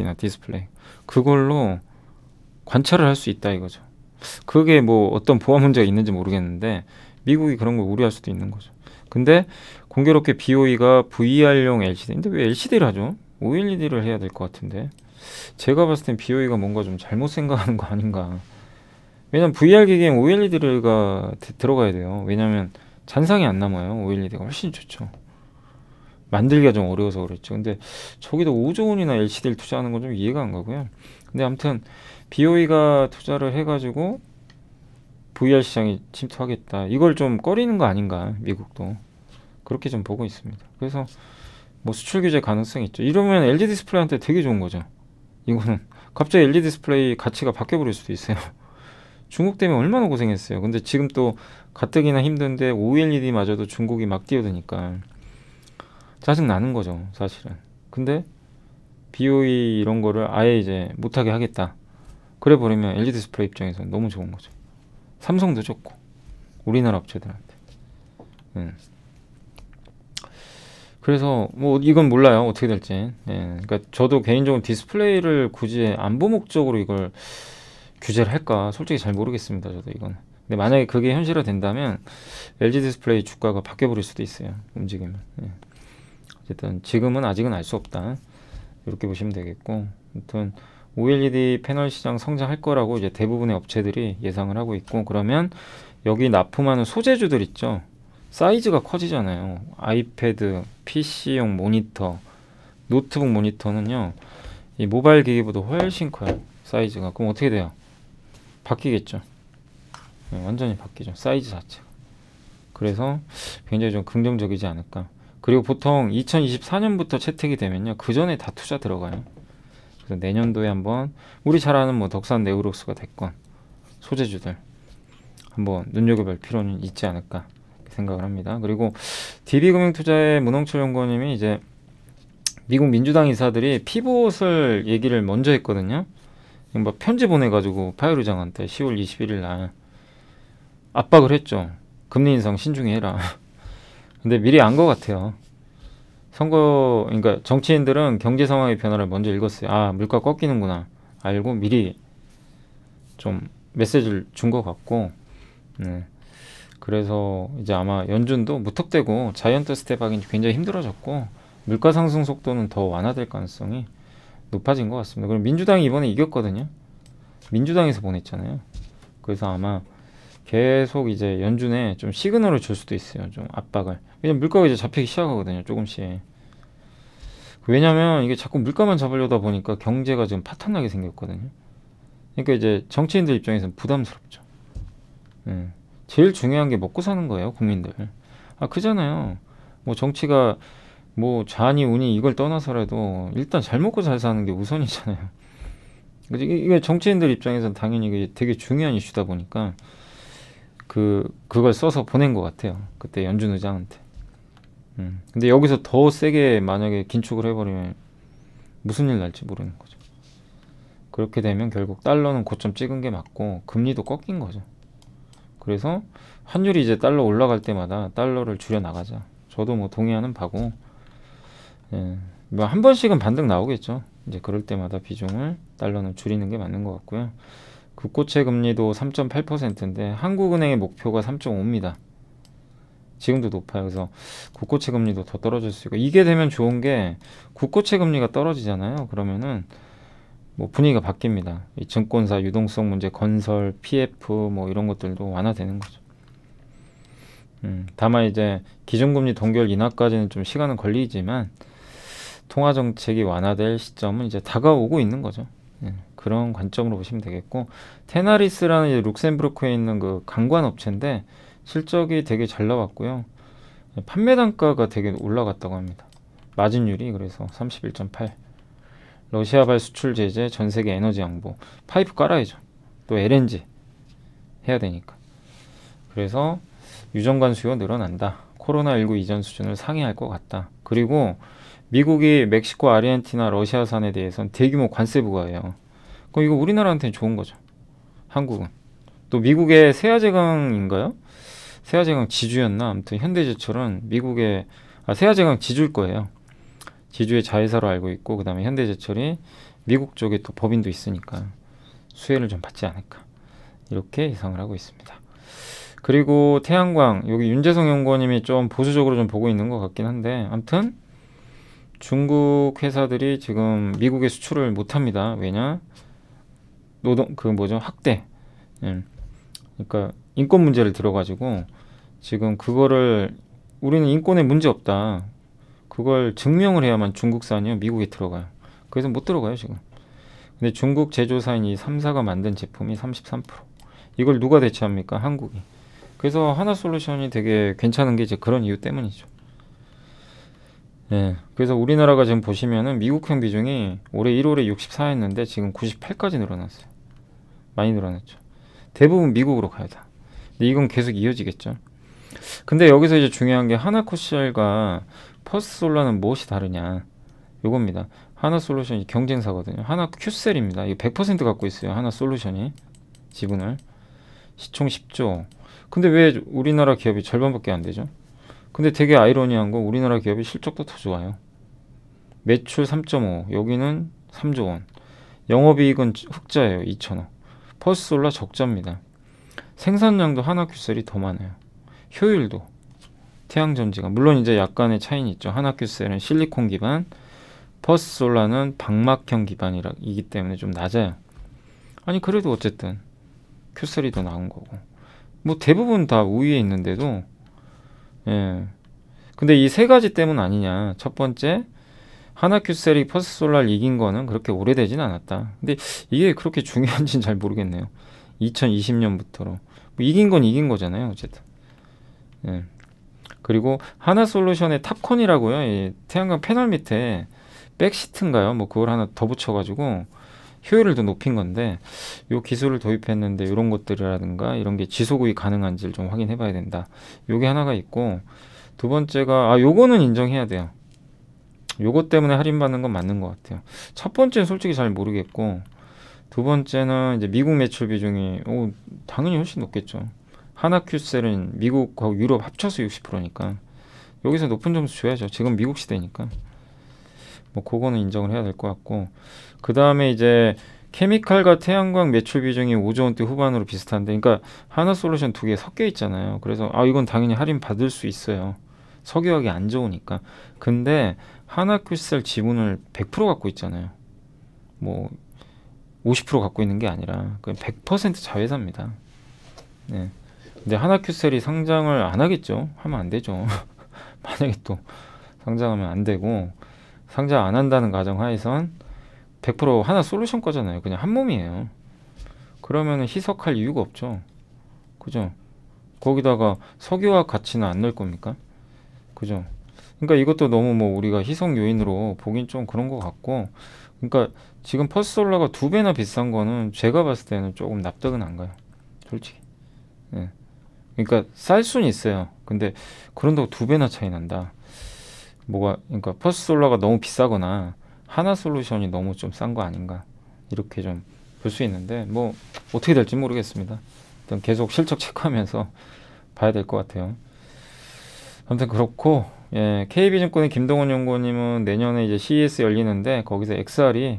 LCD나 디스플레이. 그걸로 관찰을 할 수 있다 이거죠. 그게 뭐 어떤 보안 문제가 있는지 모르겠는데 미국이 그런 걸 우려할 수도 있는 거죠. 근데 공교롭게 BOE가 VR용 LCD인데 왜 LCD를 하죠? OLED를 해야 될 것 같은데 제가 봤을 땐 BOE가 뭔가 좀 잘못 생각하는 거 아닌가 왜냐면 VR 기기엔 OLED가 를 들어가야 돼요 왜냐면 잔상이 안 남아요 OLED가 훨씬 좋죠 만들기가 좀 어려워서 그랬죠 근데 저기도 5조 원이나 LCD를 투자하는 건 좀 이해가 안 가고요 근데 아무튼 BOE가 투자를 해가지고 VR 시장에 침투하겠다. 이걸 좀 꺼리는 거 아닌가 미국도 그렇게 좀 보고 있습니다. 그래서 뭐 수출 규제 가능성이 있죠. 이러면 LG 디스플레이한테 되게 좋은 거죠. 이거는 *laughs* 갑자기 LG 디스플레이 가치가 바뀌어 버릴 수도 있어요. *laughs* 중국 때문에 얼마나 고생했어요. 근데 지금 또 가뜩이나 힘든데 OLED마저도 중국이 막 뛰어드니까 짜증 나는 거죠, 사실은. 근데 BOE 이런 거를 아예 이제 못하게 하겠다. 그래 버리면 LG 디스플레이 입장에서는 너무 좋은 거죠. 삼성도 좋고 우리나라 업체들한테. 음. 그래서 뭐 이건 몰라요 어떻게 될지. 예. 그러니까 저도 개인적으로 디스플레이를 굳이 안보 목적으로 이걸 규제를 할까 솔직히 잘 모르겠습니다 저도 이건. 근데 만약에 그게 현실화 된다면 LG 디스플레이 주가가 바뀌어 버릴 수도 있어요 움직이면. 예. 어쨌든 지금은 아직은 알 수 없다 이렇게 보시면 되겠고 아무튼. OLED 패널 시장 성장할 거라고 이제 대부분의 업체들이 예상을 하고 있고 그러면 여기 납품하는 소재주들 있죠. 사이즈가 커지잖아요. 아이패드, PC용 모니터, 노트북 모니터는요. 이 모바일 기기보다 훨씬 커요. 사이즈가. 그럼 어떻게 돼요? 바뀌겠죠. 네, 완전히 바뀌죠. 사이즈 자체가. 그래서 굉장히 좀 긍정적이지 않을까. 그리고 보통 2024년부터 채택이 되면요. 그 전에 다 투자 들어가요. 그래서 내년도에 한번 우리 잘 아는 뭐 덕산 네우록스가 됐건 소재주들 한번 눈여겨볼 필요는 있지 않을까 생각을 합니다. 그리고 DB금융투자의 문홍철 연구원님이 이제 미국 민주당 이사들이 피봇을 얘기를 먼저 했거든요. 뭐 편지 보내가지고 파열 의장한테 10월 21일 날 압박을 했죠. 금리 인상 신중히 해라. *laughs* 근데 미리 안 것 같아요. 선거 그러니까 정치인들은 경제 상황의 변화를 먼저 읽었어요. 아 물가 꺾이는구나 알고 미리 좀 메시지를 준 것 같고 네. 그래서 이제 아마 연준도 무턱대고 자이언트 스텝하기 굉장히 힘들어졌고 물가 상승 속도는 더 완화될 가능성이 높아진 것 같습니다. 그럼 민주당이 이번에 이겼거든요. 민주당에서 보냈잖아요. 그래서 아마 계속 이제 연준에 좀 시그널을 줄 수도 있어요. 좀 압박을. 왜냐면 물가가 이제 잡히기 시작하거든요. 조금씩. 왜냐면 이게 자꾸 물가만 잡으려다 보니까 경제가 지금 파탄나게 생겼거든요. 그러니까 이제 정치인들 입장에서는 부담스럽죠. 네. 제일 중요한 게 먹고 사는 거예요, 국민들. 아, 그잖아요. 뭐 정치가 뭐 좌니 우니 이걸 떠나서라도 일단 잘 먹고 잘 사는 게 우선이잖아요. 이게 정치인들 입장에서는 당연히 이게 되게 중요한 이슈다 보니까 그 그걸 써서 보낸 것 같아요. 그때 연준 의장한테. 음. 근데 여기서 더 세게 만약에 긴축을 해버리면 무슨 일 날지 모르는 거죠. 그렇게 되면 결국 달러는 고점 찍은 게 맞고 금리도 꺾인 거죠. 그래서 환율이 이제 달러 올라갈 때마다 달러를 줄여 나가자. 저도 뭐 동의하는 바고. 예. 뭐한 번씩은 반등 나오겠죠. 이제 그럴 때마다 비중을 달러는 줄이는 게 맞는 것 같고요. 국고채 금리도 3.8%인데 한국은행의 목표가 3.5입니다. 지금도 높아요. 그래서 국고채 금리도 더 떨어질 수 있고 이게 되면 좋은 게 국고채 금리가 떨어지잖아요. 그러면은 뭐 분위기가 바뀝니다. 이 증권사 유동성 문제, 건설, PF 뭐 이런 것들도 완화되는 거죠. 음, 다만 이제 기준금리 동결 인하까지는 좀 시간은 걸리지만 통화 정책이 완화될 시점은 이제 다가오고 있는 거죠. 예. 그런 관점으로 보시면 되겠고 테나리스라는 룩셈부르크에 있는 그 강관 업체인데 실적이 되게 잘 나왔고요. 판매 단가가 되게 올라갔다고 합니다. 마진율이 그래서 31.8. 러시아발 수출 제재, 전 세계 에너지 양보, 파이프 깔아야죠. 또 LNG 해야 되니까. 그래서 유전관 수요 늘어난다. 코로나19 이전 수준을 상회할 것 같다. 그리고 미국이 멕시코, 아르헨티나, 러시아산에 대해서는 대규모 관세 부과예요. 어, 이거 우리나라한테는 좋은 거죠. 한국은. 또 미국의 세아제강인가요? 세아제강 지주였나? 아무튼 현대제철은 미국의 아, 세아제강 지주일 거예요. 지주의 자회사로 알고 있고 그다음에 현대제철이 미국 쪽에 또 법인도 있으니까 수혜를 좀 받지 않을까 이렇게 예상을 하고 있습니다. 그리고 태양광 여기 윤재성 연구원님이 좀 보수적으로 좀 보고 있는 것 같긴 한데 아무튼 중국 회사들이 지금 미국에 수출을 못합니다. 왜냐? 노동 그 뭐죠 학대 예. 그러니까 인권 문제를 들어가지고 지금 그거를 우리는 인권에 문제 없다 그걸 증명을 해야만 중국산이요 미국에 들어가요 그래서 못 들어가요 지금 근데 중국 제조사인 이삼사가 만든 제품이 33% 이걸 누가 대체합니까 한국이 그래서 하나 솔루션이 되게 괜찮은 게 이제 그런 이유 때문이죠 예, 그래서 우리나라가 지금 보시면은 미국형 비중이 올해 1월에 64였는데 지금 98까지 늘어났어요. 많이 늘어났죠. 대부분 미국으로 가야 다. 근데 이건 계속 이어지겠죠. 근데 여기서 이제 중요한 게 하나코시알과 퍼스솔라는 무엇이 다르냐 요겁니다. 하나 솔루션이 경쟁사거든요. 하나 큐셀입니다. 이거 100% 갖고 있어요. 하나 솔루션이 지분을 시총 10조. 근데 왜 우리나라 기업이 절반밖에 안 되죠? 근데 되게 아이러니한 건 우리나라 기업이 실적도 더 좋아요. 매출 3.5, 여기는 3조 원. 영업이익은 흑자예요. 2천억. 퍼스솔라 적자입니다. 생산량도 하나 큐셀이 더 많아요. 효율도 태양전지가 물론 이제 약간의 차이는 있죠. 하나 큐셀은 실리콘 기반, 퍼스솔라는 방막형 기반이기 때문에 좀 낮아요. 아니 그래도 어쨌든 큐셀이 더 나은 거고 뭐 대부분 다 우위에 있는데도 예 근데 이 세 가지 때문 아니냐 첫 번째 하나큐셀이 퍼스솔라를 이긴 거는 그렇게 오래되진 않았다. 근데 이게 그렇게 중요한지는 잘 모르겠네요. 2020년부터로. 뭐 이긴 건 이긴 거잖아요. 어쨌든. 예. 그리고 하나솔루션의 탑콘이라고요. 태양광 패널 밑에 백시트인가요? 뭐 그걸 하나 더 붙여가지고 효율을 더 높인 건데 요 기술을 도입했는데 이런 것들이라든가 이런 게 지속이 가능한지를 좀 확인해 봐야 된다. 요게 하나가 있고 두 번째가 아 요거는 인정해야 돼요. 요것 때문에 할인받는 건 맞는 것 같아요. 첫 번째는 솔직히 잘 모르겠고 두 번째는 이제 미국 매출 비중이 오, 당연히 훨씬 높겠죠. 하나큐셀은 미국하고 유럽 합쳐서 60%니까 여기서 높은 점수 줘야죠. 지금 미국 시대니까 뭐 그거는 인정을 해야 될 것 같고 그 다음에 이제 케미칼과 태양광 매출 비중이 5조 원대 후반으로 비슷한데 그러니까 하나 솔루션 두 개 섞여 있잖아요. 그래서 아 이건 당연히 할인 받을 수 있어요. 석유학이 안 좋으니까. 근데 하나크리스탈 지분을 100% 갖고 있잖아요. 뭐 50% 갖고 있는 게 아니라 100% 자회사입니다. 네. 근데 하나큐셀이 상장을 안 하겠죠. 하면 안 되죠. *laughs* 만약에 또 상장하면 안 되고 상장 안 한다는 가정 하에선 100% 하나 솔루션 거잖아요. 그냥 한 몸이에요. 그러면 희석할 이유가 없죠. 그죠? 거기다가 석유화 가치는 안 넣을 겁니까? 그죠? 그러니까 이것도 너무 뭐 우리가 희석 요인으로 보긴 좀 그런 것 같고 그러니까 지금 퍼스솔라가 두 배나 비싼 거는 제가 봤을 때는 조금 납득은 안 가요. 솔직히. 예. 그러니까 쌀 수는 있어요. 근데 그런다고 두 배나 차이 난다. 뭐가 그러니까 퍼스솔라가 너무 비싸거나 하나 솔루션이 너무 좀 싼 거 아닌가 이렇게 좀 볼 수 있는데 뭐 어떻게 될지 모르겠습니다. 일단 계속 실적 체크하면서 봐야 될 것 같아요. 아무튼 그렇고 예, KB증권의 김동원 연구원님은 내년에 이제 CES 열리는데 거기서 XR이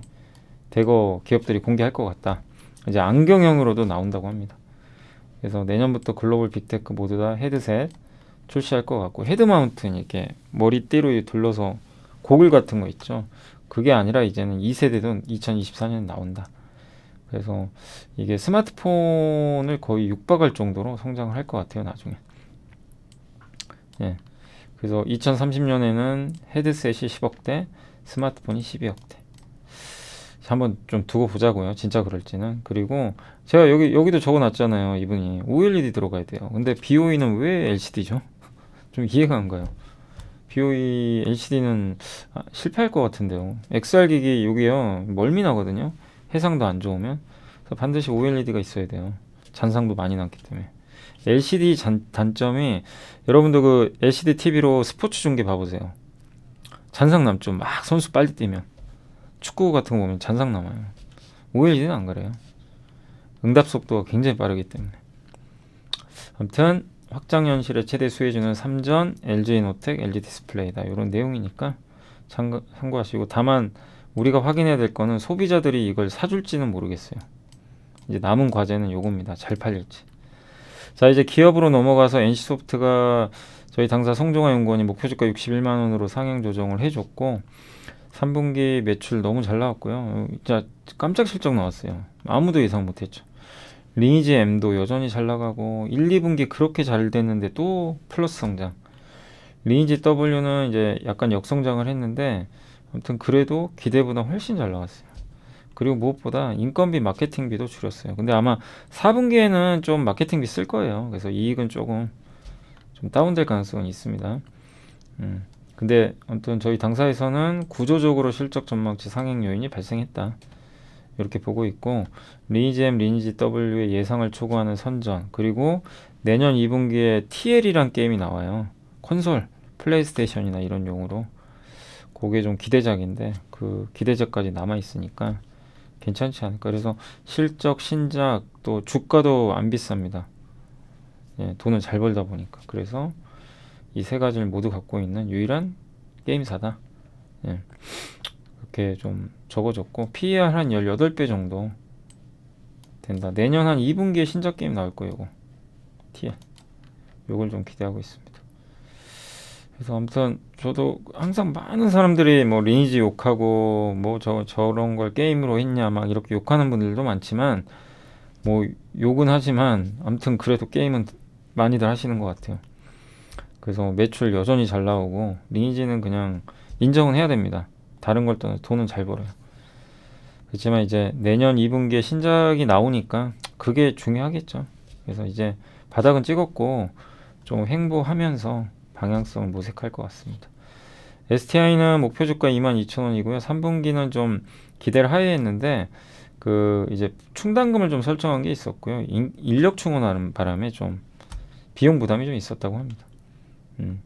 대거 기업들이 공개할 것 같다. 이제 안경형으로도 나온다고 합니다. 그래서 내년부터 글로벌 빅테크 모두 다 헤드셋 출시할 것 같고 헤드마운튼 이렇게 머리띠로 둘러서 고글 같은 거 있죠. 그게 아니라 이제는 2세대도 2024년 에 나온다. 그래서 이게 스마트폰을 거의 육박할 정도로 성장을 할 것 같아요 나중에. 예. 그래서 2030년에는 헤드셋이 10억대, 스마트폰이 12억대. 한번 좀 두고 보자고요. 진짜 그럴지는. 그리고 제가 여기 여기도 적어놨잖아요. 이분이 OLED 들어가야 돼요. 근데 BOE는 왜 LCD죠? *laughs* 좀 이해가 안 가요. BOE LCD는 아, 실패할 것 같은데요. XR 기기 여기요 멀미 나거든요. 해상도 안 좋으면 그래서 반드시 OLED가 있어야 돼요. 잔상도 많이 났기 때문에. LCD 잔, 단점이 여러분도 그 LCD TV로 스포츠 중계 봐보세요. 잔상 남죠. 막 선수 빨리 뛰면 축구 같은 거 보면 잔상 남아요. OLED는 안 그래요. 응답 속도가 굉장히 빠르기 때문에. 아무튼 확장 현실의 최대 수혜주는 삼전, LG 노텍, LG 디스플레이다. 이런 내용이니까 참고, 참고하시고 다만 우리가 확인해야 될 거는 소비자들이 이걸 사줄지는 모르겠어요. 이제 남은 과제는 요겁니다. 잘 팔릴지. 자 이제 기업으로 넘어가서 NC소프트가 저희 당사 성종화 연구원이 목표주가 61만 원으로 상향 조정을 해줬고 3분기 매출 너무 잘 나왔고요. 진짜 깜짝 실적 나왔어요. 아무도 예상 못했죠. 리니지 M도 여전히 잘 나가고 1, 2분기 그렇게 잘 됐는데 또 플러스 성장. 리니지 W는 이제 약간 역성장을 했는데 아무튼 그래도 기대보다 훨씬 잘 나왔어요. 그리고 무엇보다 인건비 마케팅비도 줄였어요. 근데 아마 4분기에는 좀 마케팅비 쓸 거예요. 그래서 이익은 조금 좀 다운될 가능성은 있습니다. 음. 근데 아무튼 저희 당사에서는 구조적으로 실적 전망치 상행 요인이 발생했다. 이렇게 보고 있고 리니지M, 리니지 W의 예상을 초과하는 선전 그리고 내년 2분기에 TL이란 게임이 나와요. 콘솔, 플레이스테이션이나 이런 용으로 그게 좀 기대작인데 그 기대작까지 남아 있으니까 괜찮지 않을까. 그래서 실적, 신작, 또 주가도 안 비쌉니다. 예, 돈을 잘 벌다 보니까. 그래서 이 세 가지를 모두 갖고 있는 유일한 게임사다. 예. 이렇게 좀 적어줬고 PER 한 18배 정도 된다. 내년 한 2분기에 신작 게임 나올 거예요, 이거. TL. 요걸 좀 기대하고 있습니다. 그래서 아무튼 저도 항상 많은 사람들이 뭐 리니지 욕하고 뭐 저 저런 걸 게임으로 했냐 막 이렇게 욕하는 분들도 많지만 뭐 욕은 하지만 아무튼 그래도 게임은 많이들 하시는 것 같아요. 그래서 매출 여전히 잘 나오고 리니지는 그냥 인정은 해야 됩니다. 다른 걸 떠나 돈은 잘 벌어요. 그렇지만 이제 내년 2분기에 신작이 나오니까 그게 중요하겠죠. 그래서 이제 바닥은 찍었고 좀횡보하면서 방향성을 모색할 것 같습니다. STI는 목표 주가 22,000원이고요. 3분기는 좀 기대를 하에 했는데 그 이제 충당금을 좀 설정한 게 있었고요. 인, 인력 충원하는 바람에 좀 비용 부담이 좀 있었다고 합니다. 음.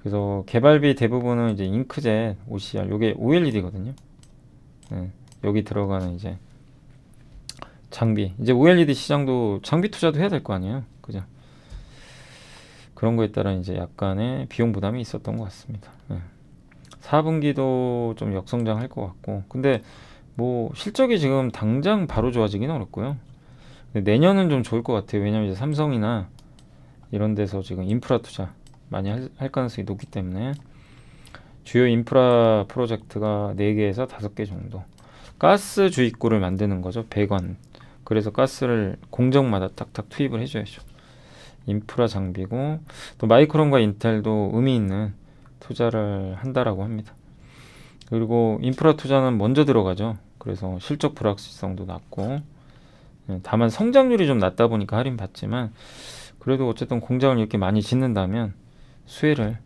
그래서 개발비 대부분은 이제 잉크젯 OCR 요게 OLED거든요. 네. 여기 들어가는 이제 장비 이제 OLED 시장도 장비 투자도 해야 될 거 아니에요. 그죠? 그런 거에 따른 이제 약간의 비용 부담이 있었던 것 같습니다. 네. 4분기도 좀 역성장할 것 같고 근데 뭐 실적이 지금 당장 바로 좋아지기는 어렵고요. 내년은 좀 좋을 것 같아요. 왜냐면 이제 삼성이나 이런 데서 지금 인프라 투자 많이 할, 할 가능성이 높기 때문에 주요 인프라 프로젝트가 4개에서 5개 정도 가스 주입구를 만드는 거죠. 배관. 그래서 가스를 공정마다 탁탁 투입을 해줘야죠. 인프라 장비고 또 마이크론과 인텔도 의미 있는 투자를 한다라고 합니다. 그리고 인프라 투자는 먼저 들어가죠. 그래서 실적 불확실성도 낮고 예, 다만 성장률이 좀 낮다 보니까 할인 받지만 그래도 어쨌든 공장을 이렇게 많이 짓는다면 수혜를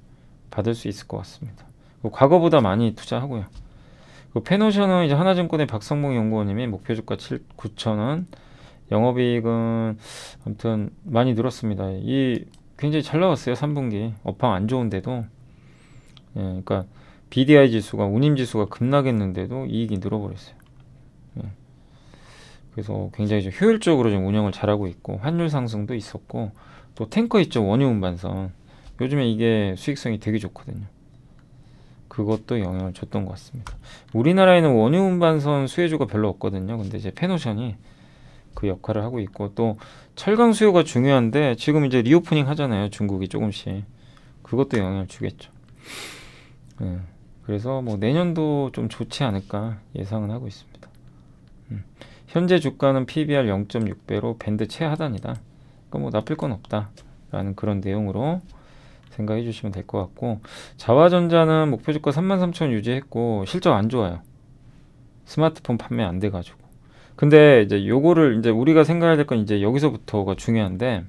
받을 수 있을 것 같습니다. 과거보다 많이 투자하고요. 그 페노션은 이제 하나증권의 박성봉 연구원님이 목표 주가 9,000원 영업이익은 아무튼 많이 늘었습니다. 이 굉장히 잘 나왔어요. 3분기 업황 안 좋은데도 예, 그러니까 BDI 지수가 운임 지수가 급락했는데도 이익이 늘어버렸어요. 예. 그래서 굉장히 좀 효율적으로 좀 운영을 잘하고 있고 환율 상승도 있었고 또 탱커 있죠 원유 운반선 요즘에 이게 수익성이 되게 좋거든요. 그것도 영향을 줬던 것 같습니다. 우리나라에는 원유 운반선 수혜주가 별로 없거든요. 근데 이제 페노션이 그 역할을 하고 있고 또 철강 수요가 중요한데 지금 이제 리오프닝 하잖아요 중국이 조금씩 그것도 영향을 주겠죠. 네. 그래서 뭐 내년도 좀 좋지 않을까 예상은 하고 있습니다. 음. 현재 주가는 PBR 0.6배로 밴드 최하단이다. 그러니까 뭐 나쁠 건 없다라는 그런 내용으로 생각해 주시면 될 것 같고 자화전자는 목표 주가 33,000 유지했고 실적 안 좋아요. 스마트폰 판매 안 돼가지고 근데 이제 요거를 이제 우리가 생각해야 될 건 이제 여기서부터가 중요한데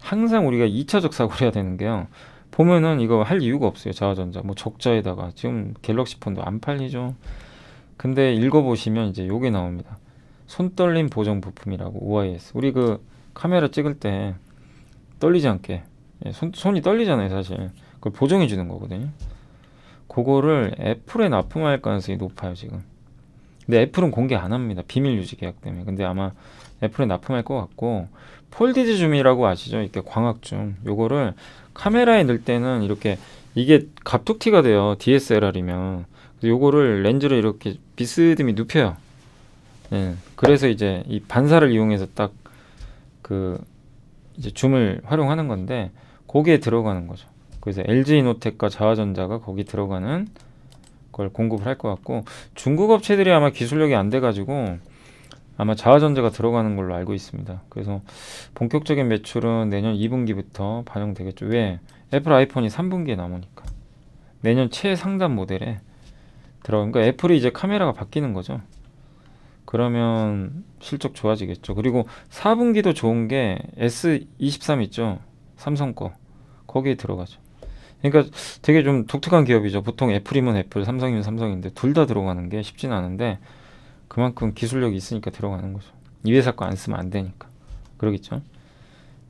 항상 우리가 2차적 사고를 해야 되는 게요. 보면은 이거 할 이유가 없어요. 자화전자. 뭐 적자에다가 지금 갤럭시 폰도 안 팔리죠. 근데 읽어보시면 이제 요게 나옵니다. 손떨림 보정 부품이라고 OIS. 우리 그 카메라 찍을 때 떨리지 않게 예, 손, 손이 떨리잖아요 사실 그걸 보정해 주는 거거든요 그거를 애플에 납품할 가능성이 높아요 지금 근데 애플은 공개 안 합니다. 비밀 유지 계약 때문에. 근데 아마 애플에 납품할 것 같고 폴디드 줌이라고 아시죠? 이렇게 광학 줌. 요거를 카메라에 넣을 때는 이렇게 이게 갑툭튀가 돼요. DSLR이면. 요거를 렌즈로 이렇게 비스듬히 눕혀요. 예. 그래서 이제 이 반사를 이용해서 딱 그 이제 줌을 활용하는 건데 거기에 들어가는 거죠. 그래서 LG 노텍과 자화전자가 거기 들어가는 걸 공급을 할 것 같고 중국 업체들이 아마 기술력이 안 돼가지고 아마 자화전제가 들어가는 걸로 알고 있습니다. 그래서 본격적인 매출은 내년 2분기부터 반영되겠죠. 왜? 애플 아이폰이 3분기에 남으니까 내년 최상단 모델에 들어가니까 그러니까 니까 애플이 이제 카메라가 바뀌는 거죠. 그러면 실적 좋아지겠죠. 그리고 4분기도 좋은 게 S23 있죠. 삼성 거. 거기에 들어가죠. 그러니까 되게 좀 독특한 기업이죠. 보통 애플이면 애플, 삼성이면 삼성인데 둘 다 들어가는 게 쉽진 않은데 그만큼 기술력이 있으니까 들어가는 거죠. 이 회사 거 안 쓰면 안 되니까. 그러겠죠.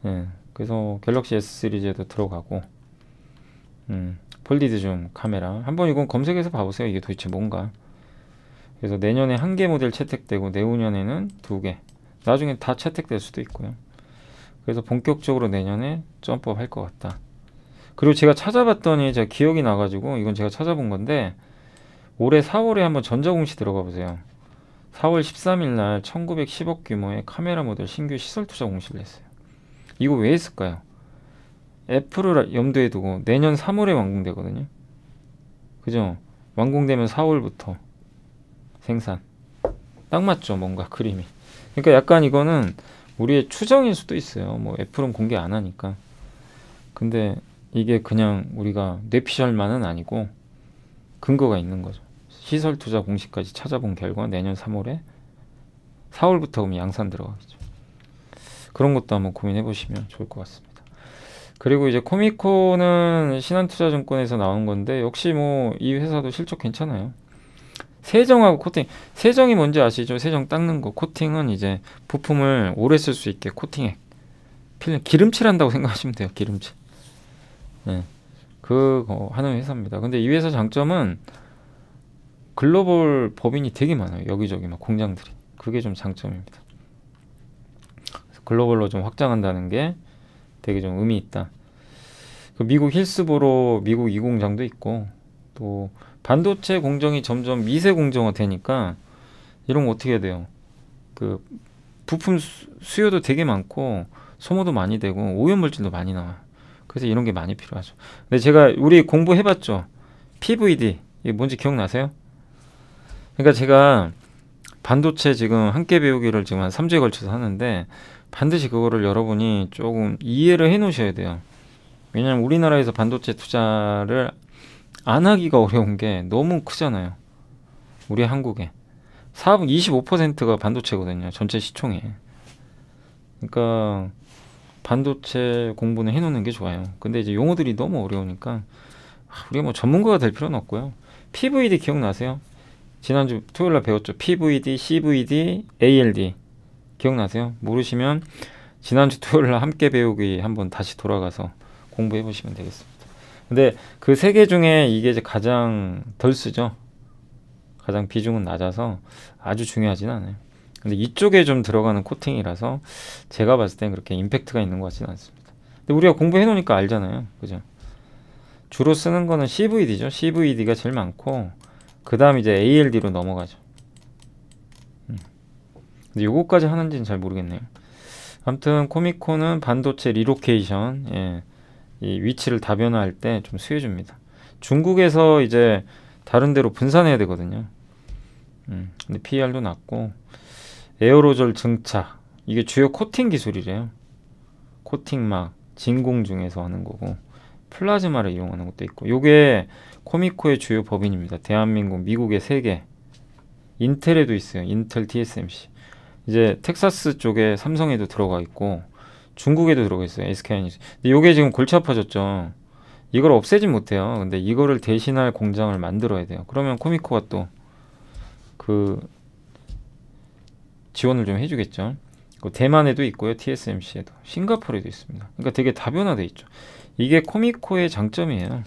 예. 그래서 갤럭시 S 시리즈에도 들어가고 음, 폴디드 줌 카메라 한번 이건 검색해서 봐보세요. 이게 도대체 뭔가. 그래서 내년에 한 개 모델 채택되고 내후년에는 두 개. 나중에 다 채택될 수도 있고요. 그래서 본격적으로 내년에 점프업 할 것 같다. 그리고 제가 찾아봤더니 제가 기억이 나가지고 이건 제가 찾아본 건데 올해 4월에 한번 전자공시 들어가 보세요. 4월 13일 날 1910억 규모의 카메라 모델 신규 시설 투자 공시를 했어요. 이거 왜 했을까요? 애플을 염두에 두고 내년 3월에 완공되거든요. 그죠? 완공되면 4월부터 생산. 딱 맞죠, 뭔가 그림이. 그러니까 약간 이거는 우리의 추정일 수도 있어요. 뭐 애플은 공개 안 하니까. 근데 이게 그냥 우리가 뇌피셜만은 아니고 근거가 있는 거죠. 시설 투자 공시까지 찾아본 결과 내년 3월에 4월부터 그럼 양산 들어가겠죠. 그런 것도 한번 고민해 보시면 좋을 것 같습니다. 그리고 이제 코미코는 신한투자증권에서 나온 건데 역시 뭐 이 회사도 실적 괜찮아요. 세정하고 코팅. 세정이 뭔지 아시죠? 세정 닦는 거. 코팅은 이제 부품을 오래 쓸 수 있게 코팅액. 필름 기름칠한다고 생각하시면 돼요. 기름칠. 네. 그 어, 하는 회사입니다. 근데 이 회사 장점은 글로벌 법인이 되게 많아요. 여기저기 막 공장들이. 그게 좀 장점입니다. 글로벌로 좀 확장한다는 게 되게 좀 의미 있다. 그 미국 힐스보로 미국 이 공장도 있고 또 반도체 공정이 점점 미세 공정화 되니까 이런 거 어떻게 해야 돼요? 그 부품 수요도 되게 많고 소모도 많이 되고 오염 물질도 많이 나와요. 그래서 이런 게 많이 필요하죠. 근데 제가 우리 공부해봤죠. PVD 이게 뭔지 기억나세요? 그러니까 제가 반도체 지금 함께 배우기를 지금 한 3주에 걸쳐서 하는데 반드시 그거를 여러분이 조금 이해를 해 놓으셔야 돼요. 왜냐면 우리나라에서 반도체 투자를 안 하기가 어려운 게 너무 크잖아요. 우리 한국에. 사업 25%가 반도체거든요. 전체 시총에. 그러니까 반도체 공부는 해놓는 게 좋아요. 근데 이제 용어들이 너무 어려우니까 아, 우리가 뭐 전문가가 될 필요는 없고요. PVD 기억나세요? 지난주 토요일 날 배웠죠. PVD, CVD, ALD 기억나세요? 모르시면 지난주 토요일 날 함께 배우기 한번 다시 돌아가서 공부해 보시면 되겠습니다. 근데 그 세 개 중에 이게 이제 가장 덜 쓰죠. 가장 비중은 낮아서 아주 중요하진 않아요. 근데 이쪽에 좀 들어가는 코팅이라서 제가 봤을 땐 그렇게 임팩트가 있는 것 같지는 않습니다. 근데 우리가 공부해 놓으니까 알잖아요. 그죠? 주로 쓰는 거는 CVD죠. CVD가 제일 많고 그 다음 이제 ALD로 넘어가죠. 음. 근데 요거까지 하는지는 잘 모르겠네요. 아무튼 코미코는 반도체 리로케이션 예. 이 위치를 다변화할 때 좀 수혜줍니다. 중국에서 이제 다른 데로 분산해야 되거든요. 음, 근데 p r 도 낮고 에어로졸 증차 이게 주요 코팅 기술이래요. 코팅막 진공 중에서 하는 거고 플라즈마를 이용하는 것도 있고 요게 코미코의 주요 법인입니다. 대한민국, 미국의 세개 인텔에도 있어요. 인텔 TSMC 이제 텍사스 쪽에 삼성에도 들어가 있고 중국에도 들어가 있어요. s k 하이 근데 요게 지금 골치 아파졌죠. 이걸 없애진 못해요. 근데 이거를 대신할 공장을 만들어야 돼요. 그러면 코미코가 또그 지원을 좀 해주겠죠. 그 대만에도 있고요. TSMC에도. 싱가포르에도 있습니다. 그러니까 되게 다변화돼 있죠. 이게 코미코의 장점이에요.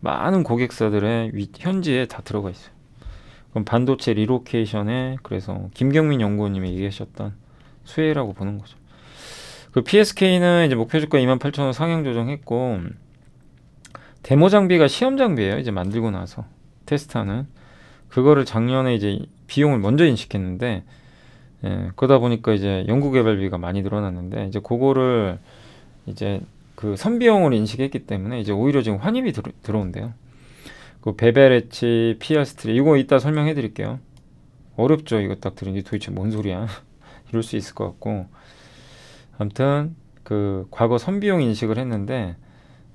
많은 고객사들의 위, 현지에 다 들어가 있어요. 그럼 반도체 리로케이션에 그래서 김경민 연구원님이 얘기하셨던 수혜라고 보는 거죠. 그 PSK는 이제 목표 주가 28,000원 상향 조정했고 데모 장비가 시험 장비예요. 이제 만들고 나서 테스트하는 그거를 작년에 이제 비용을 먼저 인식했는데 예, 그러다 보니까 이제 연구개발비가 많이 늘어났는데 이제 그거를 이제 그 선비용으로 인식했기 때문에 이제 오히려 지금 환입이 들어, 들어온대요. 그 베베레치, 피아스트리 이거 이따 설명해 드릴게요. 어렵죠 이거 딱 들으니 도대체 뭔 소리야 *laughs* 이럴 수 있을 것 같고 아무튼 그 과거 선비용 인식을 했는데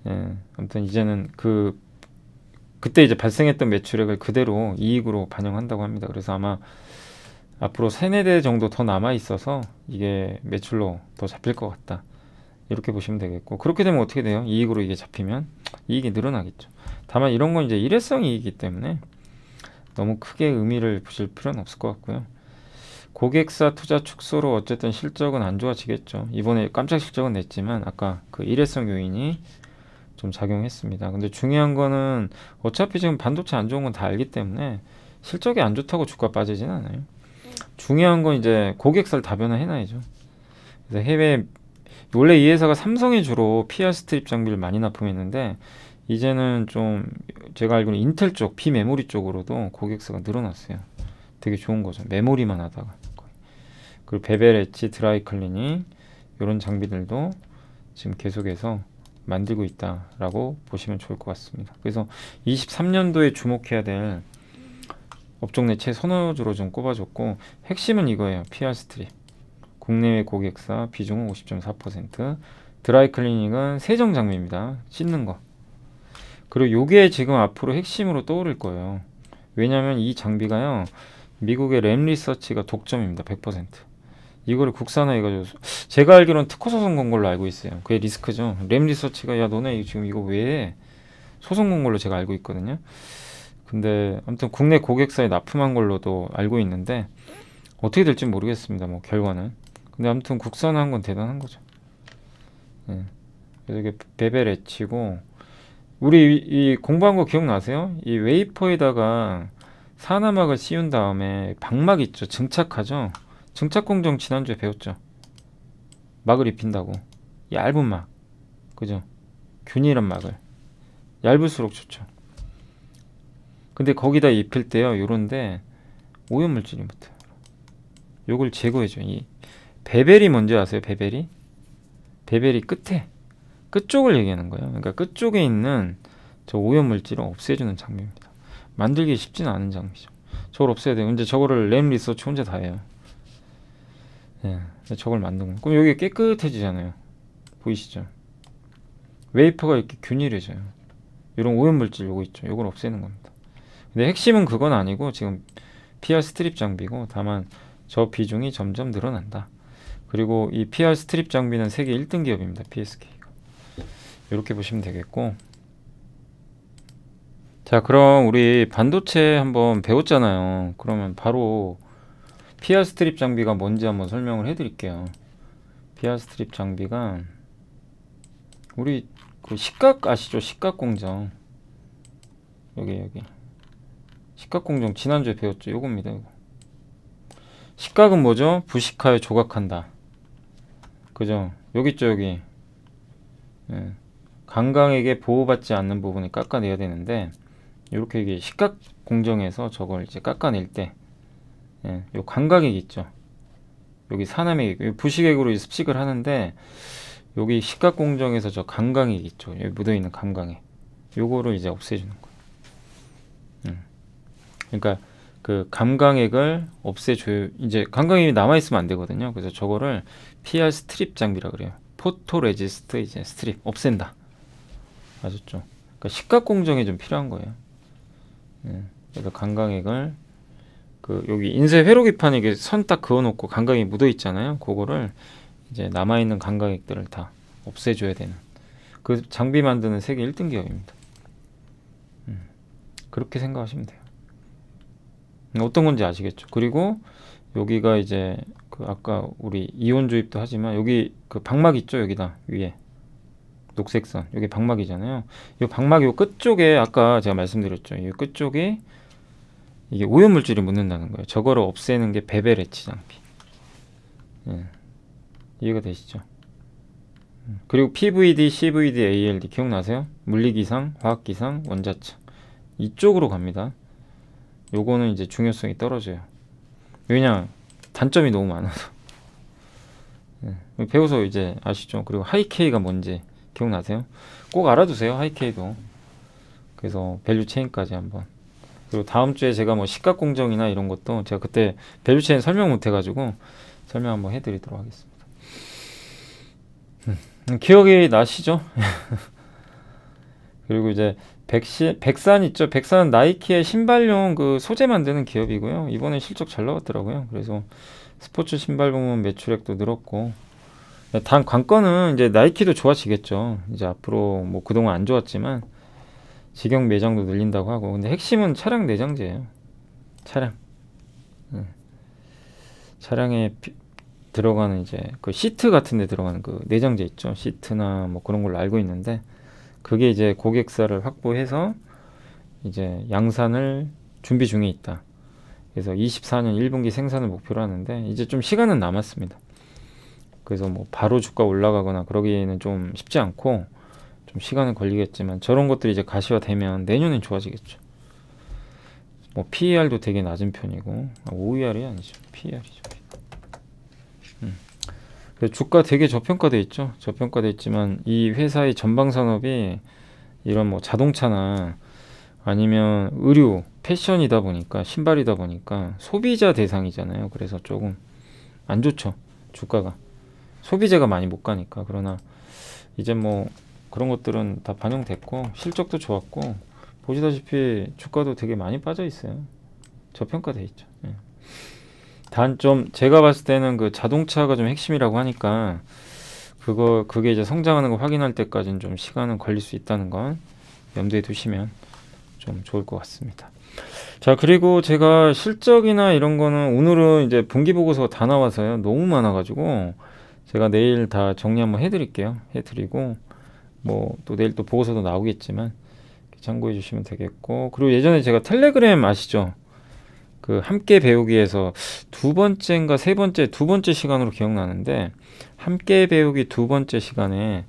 예, 아무튼 이제는 그 그때 이제 발생했던 매출액을 그대로 이익으로 반영한다고 합니다. 그래서 아마 앞으로 세네 대 정도 더 남아 있어서 이게 매출로 더 잡힐 것 같다. 이렇게 보시면 되겠고 그렇게 되면 어떻게 돼요? 이익으로 이게 잡히면 이익이 늘어나겠죠. 다만 이런 건 이제 일회성 이익이기 때문에 너무 크게 의미를 부실 필요는 없을 것 같고요. 고객사 투자 축소로 어쨌든 실적은 안 좋아지겠죠. 이번에 깜짝 실적은 냈지만 아까 그 일회성 요인이 좀 작용했습니다. 근데 중요한 거는 어차피 지금 반도체 안 좋은 건 다 알기 때문에 실적이 안 좋다고 주가 빠지진 않아요. 중요한 건 이제 고객사를 다변화 해놔야죠. 그래서 해외 원래 이 회사가 삼성이 주로 PR 스트립 장비를 많이 납품했는데 이제는 좀 제가 알고로는 인텔 쪽 비메모리 쪽으로도 고객사가 늘어났어요. 되게 좋은 거죠. 메모리만 하다가 그리고 베벨 엣지 드라이 클리닝 이런 장비들도 지금 계속해서 만들고 있다라고 보시면 좋을 것 같습니다. 그래서 23년도에 주목해야 될 업종 내최 선호 주로 좀 꼽아줬고 핵심은 이거예요. PR 스트립. 국내외 고객사 비중은 50.4% 드라이 클리닝은 세정 장비입니다. 씻는 거. 그리고 요게 지금 앞으로 핵심으로 떠오를 거예요. 왜냐하면 이 장비가요. 미국의 램 리서치가 독점입니다. 100%. 이거를 국산화 해가지고 제가 알기로는 특허 소송 건 걸로 알고 있어요. 그게 리스크죠. 램 리서치가 야 너네 지금 이거 왜 소송 건 걸로 제가 알고 있거든요. 근데 아무튼 국내 고객사에 납품한 걸로도 알고 있는데 어떻게 될지 모르겠습니다. 뭐 결과는. 근데 아무튼 국산화한 건 대단한 거죠. 예. 그래서 이게 베베레치고 우리 이, 이 공부한 거 기억나세요? 이 웨이퍼에다가 산화막을 씌운 다음에 박막 있죠. 증착하죠. 정착공정 지난주에 배웠죠 막을 입힌다고 얇은 막 그죠 균일한 막을 얇을수록 좋죠 근데 거기다 입힐 때요 요런데 오염물질이 붙어요 요걸 제거해줘요 이 베벨이 뭔지 아세요 베벨이 베벨이 끝에 끝쪽을 얘기하는 거예요 그러니까 끝쪽에 있는 저 오염물질을 없애주는 장비입니다 만들기 쉽지는 않은 장비죠 저걸 없애야 돼요 이제 저거를 램 리서치 혼자 다 해요 예, 저걸 만든 거 그럼 여기 깨끗해지잖아요. 보이시죠? 웨이퍼가 이렇게 균일해져요. 이런 오염물질 요거 있죠. 요걸 없애는 겁니다. 근데 핵심은 그건 아니고 지금 PR 스트립 장비고 다만 저 비중이 점점 늘어난다. 그리고 이 PR 스트립 장비는 세계 1등 기업입니다. PSK가. 이렇게 보시면 되겠고 자 그럼 우리 반도체 한번 배웠잖아요. 그러면 바로 피아 스트립 장비가 뭔지 한번 설명을 해드릴게요. 피아 스트립 장비가 우리 그 식각 아시죠? 식각 공정 여기 여기 식각 공정 지난주에 배웠죠? 요겁니다. 요거. 식각은 뭐죠? 부식하여 조각한다. 그죠? 여기 있죠 여기. 예. 강강에게 보호받지 않는 부분을 깎아내야 되는데 이렇게 이게 식각 공정에서 저걸 이제 깎아낼 때 예, 요관각액 있죠. 여기 산암액, 부식액으로 습식을 하는데 여기 식각공정에서 저 감각액 있죠. 여기 묻어있는 감각액. 요거를 이제 없애주는 거예요. 음. 그러니까 그 감각액을 없애줘요. 이제 감각액이 남아있으면 안 되거든요. 그래서 저거를 PR 스트립 장비라 그래요. 포토레지스트 이제 스트립 없앤다. 아셨죠? 그러니까 식각 공정이 좀 필요한 거예요. 네. 그래서 감각액을 그 여기 인쇄 회로 기판에 이게 선 딱 그어놓고 감각이 묻어 있잖아요. 그거를 이제 남아 있는 감각액들을 다 없애줘야 되는 그 장비 만드는 세계 1등 기업입니다. 음, 그렇게 생각하시면 돼요. 음, 어떤 건지 아시겠죠? 그리고 여기가 이제 그 아까 우리 이온 조입도 하지만 여기 그 방막 있죠? 여기다 위에 녹색선 여기 방막이잖아요. 이 방막 이 끝쪽에 아까 제가 말씀드렸죠. 이끝쪽에 이게 오염물질이 묻는다는 거예요. 저거를 없애는 게 베베레치 장비. 예. 이해가 되시죠? 음. 그리고 PVD, CVD, ALD 기억나세요? 물리기상, 화학기상, 원자차 이쪽으로 갑니다. 요거는 이제 중요성이 떨어져요. 왜냐 단점이 너무 많아서 예. 배우서 이제 아시죠? 그리고 하이케이가 뭔지 기억나세요? 꼭 알아두세요 하이케이도 그래서 밸류 체인까지 한번 그리고 다음 주에 제가 뭐 시각 공정이나 이런 것도 제가 그때 밸류체인 설명 못 해가지고 설명 한번 해드리도록 하겠습니다. 음, 기억이 나시죠? *laughs* 그리고 이제 백시, 백산 있죠. 백산은 나이키의 신발용 그 소재 만드는 기업이고요. 이번에 실적 잘 나왔더라고요. 그래서 스포츠 신발 부문 매출액도 늘었고 네, 단 관건은 이제 나이키도 좋아지겠죠. 이제 앞으로 뭐 그동안 안 좋았지만 직영 매장도 늘린다고 하고 근데 핵심은 차량 내장재예요 차량 차량에 피, 들어가는 이제 그 시트 같은 데 들어가는 그 내장재 있죠 시트나 뭐 그런 걸로 알고 있는데 그게 이제 고객사를 확보해서 이제 양산을 준비 중에 있다 그래서 24년 1분기 생산을 목표로 하는데 이제 좀 시간은 남았습니다 그래서 뭐 바로 주가 올라가거나 그러기에는 좀 쉽지 않고 좀 시간은 걸리겠지만 저런 것들이 이제 가시화되면 내년엔 좋아지겠죠. 뭐 PER도 되게 낮은 편이고 아, OER이 아니죠. PER이죠. 음. 주가 되게 저평가돼 있죠. 저평가돼 있지만 이 회사의 전방 산업이 이런 뭐 자동차나 아니면 의류, 패션이다 보니까 신발이다 보니까 소비자 대상이잖아요. 그래서 조금 안 좋죠. 주가가 소비자가 많이 못 가니까 그러나 이제 뭐 그런 것들은 다 반영됐고 실적도 좋았고 보시다시피 주가도 되게 많이 빠져 있어요. 저평가돼 있죠. 예. 단점 제가 봤을 때는 그 자동차가 좀 핵심이라고 하니까 그거 그게 이제 성장하는 거 확인할 때까지는 좀 시간은 걸릴 수 있다는 건 염두에 두시면 좀 좋을 것 같습니다. 자 그리고 제가 실적이나 이런 거는 오늘은 이제 분기 보고서 다 나와서요 너무 많아가지고 제가 내일 다 정리 한번 해드릴게요. 해드리고 뭐또 내일 또 보고서도 나오겠지만 참고해 주시면 되겠고 그리고 예전에 제가 텔레그램 아시죠? 그 함께 배우기에서 두 번째인가 세 번째 두 번째 시간으로 기억나는데 함께 배우기 두 번째 시간에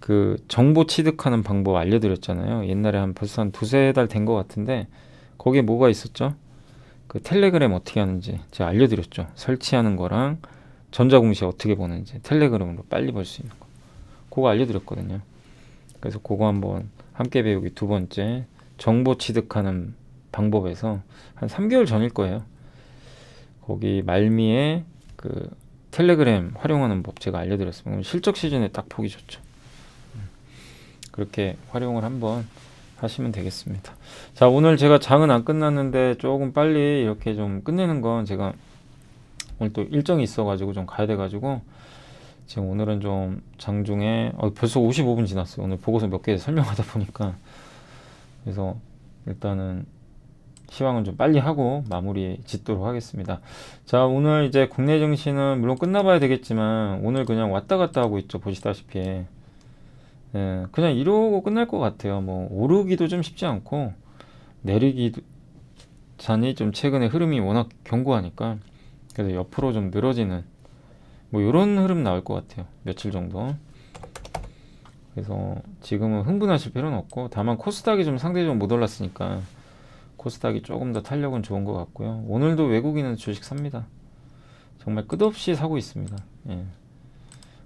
그 정보 취득하는 방법 알려드렸잖아요. 옛날에 한 벌써 한 두세 달 된 것 같은데 거기에 뭐가 있었죠? 그 텔레그램 어떻게 하는지 제가 알려드렸죠. 설치하는 거랑 전자공시 어떻게 보는지 텔레그램으로 빨리 볼 수 있는 거. 그거 알려드렸거든요. 그래서 그거 한번 함께 배우기 두 번째 정보 취득하는 방법에서 한 3개월 전일 거예요. 거기 말미에 그 텔레그램 활용하는 법 제가 알려드렸습니다. 실적 시즌에 딱 보기 좋죠. 음. 그렇게 활용을 한번 하시면 되겠습니다. 자 오늘 제가 장은 안 끝났는데 조금 빨리 이렇게 좀 끝내는 건 제가 오늘 또 일정이 있어가지고 좀 가야 돼가지고 지금 오늘은 좀 장중에 어, 벌써 55분 지났어요. 오늘 보고서 몇 개 설명하다 보니까 그래서 일단은 시황은 좀 빨리 하고 마무리 짓도록 하겠습니다. 자 오늘 이제 국내 증시는 물론 끝나봐야 되겠지만 오늘 그냥 왔다 갔다 하고 있죠 보시다시피 예, 그냥 이러고 끝날 것 같아요. 뭐 오르기도 좀 쉽지 않고 내리기도 잔이 좀 최근에 흐름이 워낙 견고하니까 그래서 옆으로 좀 늘어지는 뭐 이런 흐름 나올 것 같아요. 며칠 정도. 그래서 지금은 흥분하실 필요는 없고 다만 코스닥이 좀 상대적으로 못 올랐으니까 코스닥이 조금 더 탄력은 좋은 것 같고요. 오늘도 외국인은 주식 삽니다. 정말 끝없이 사고 있습니다. 예.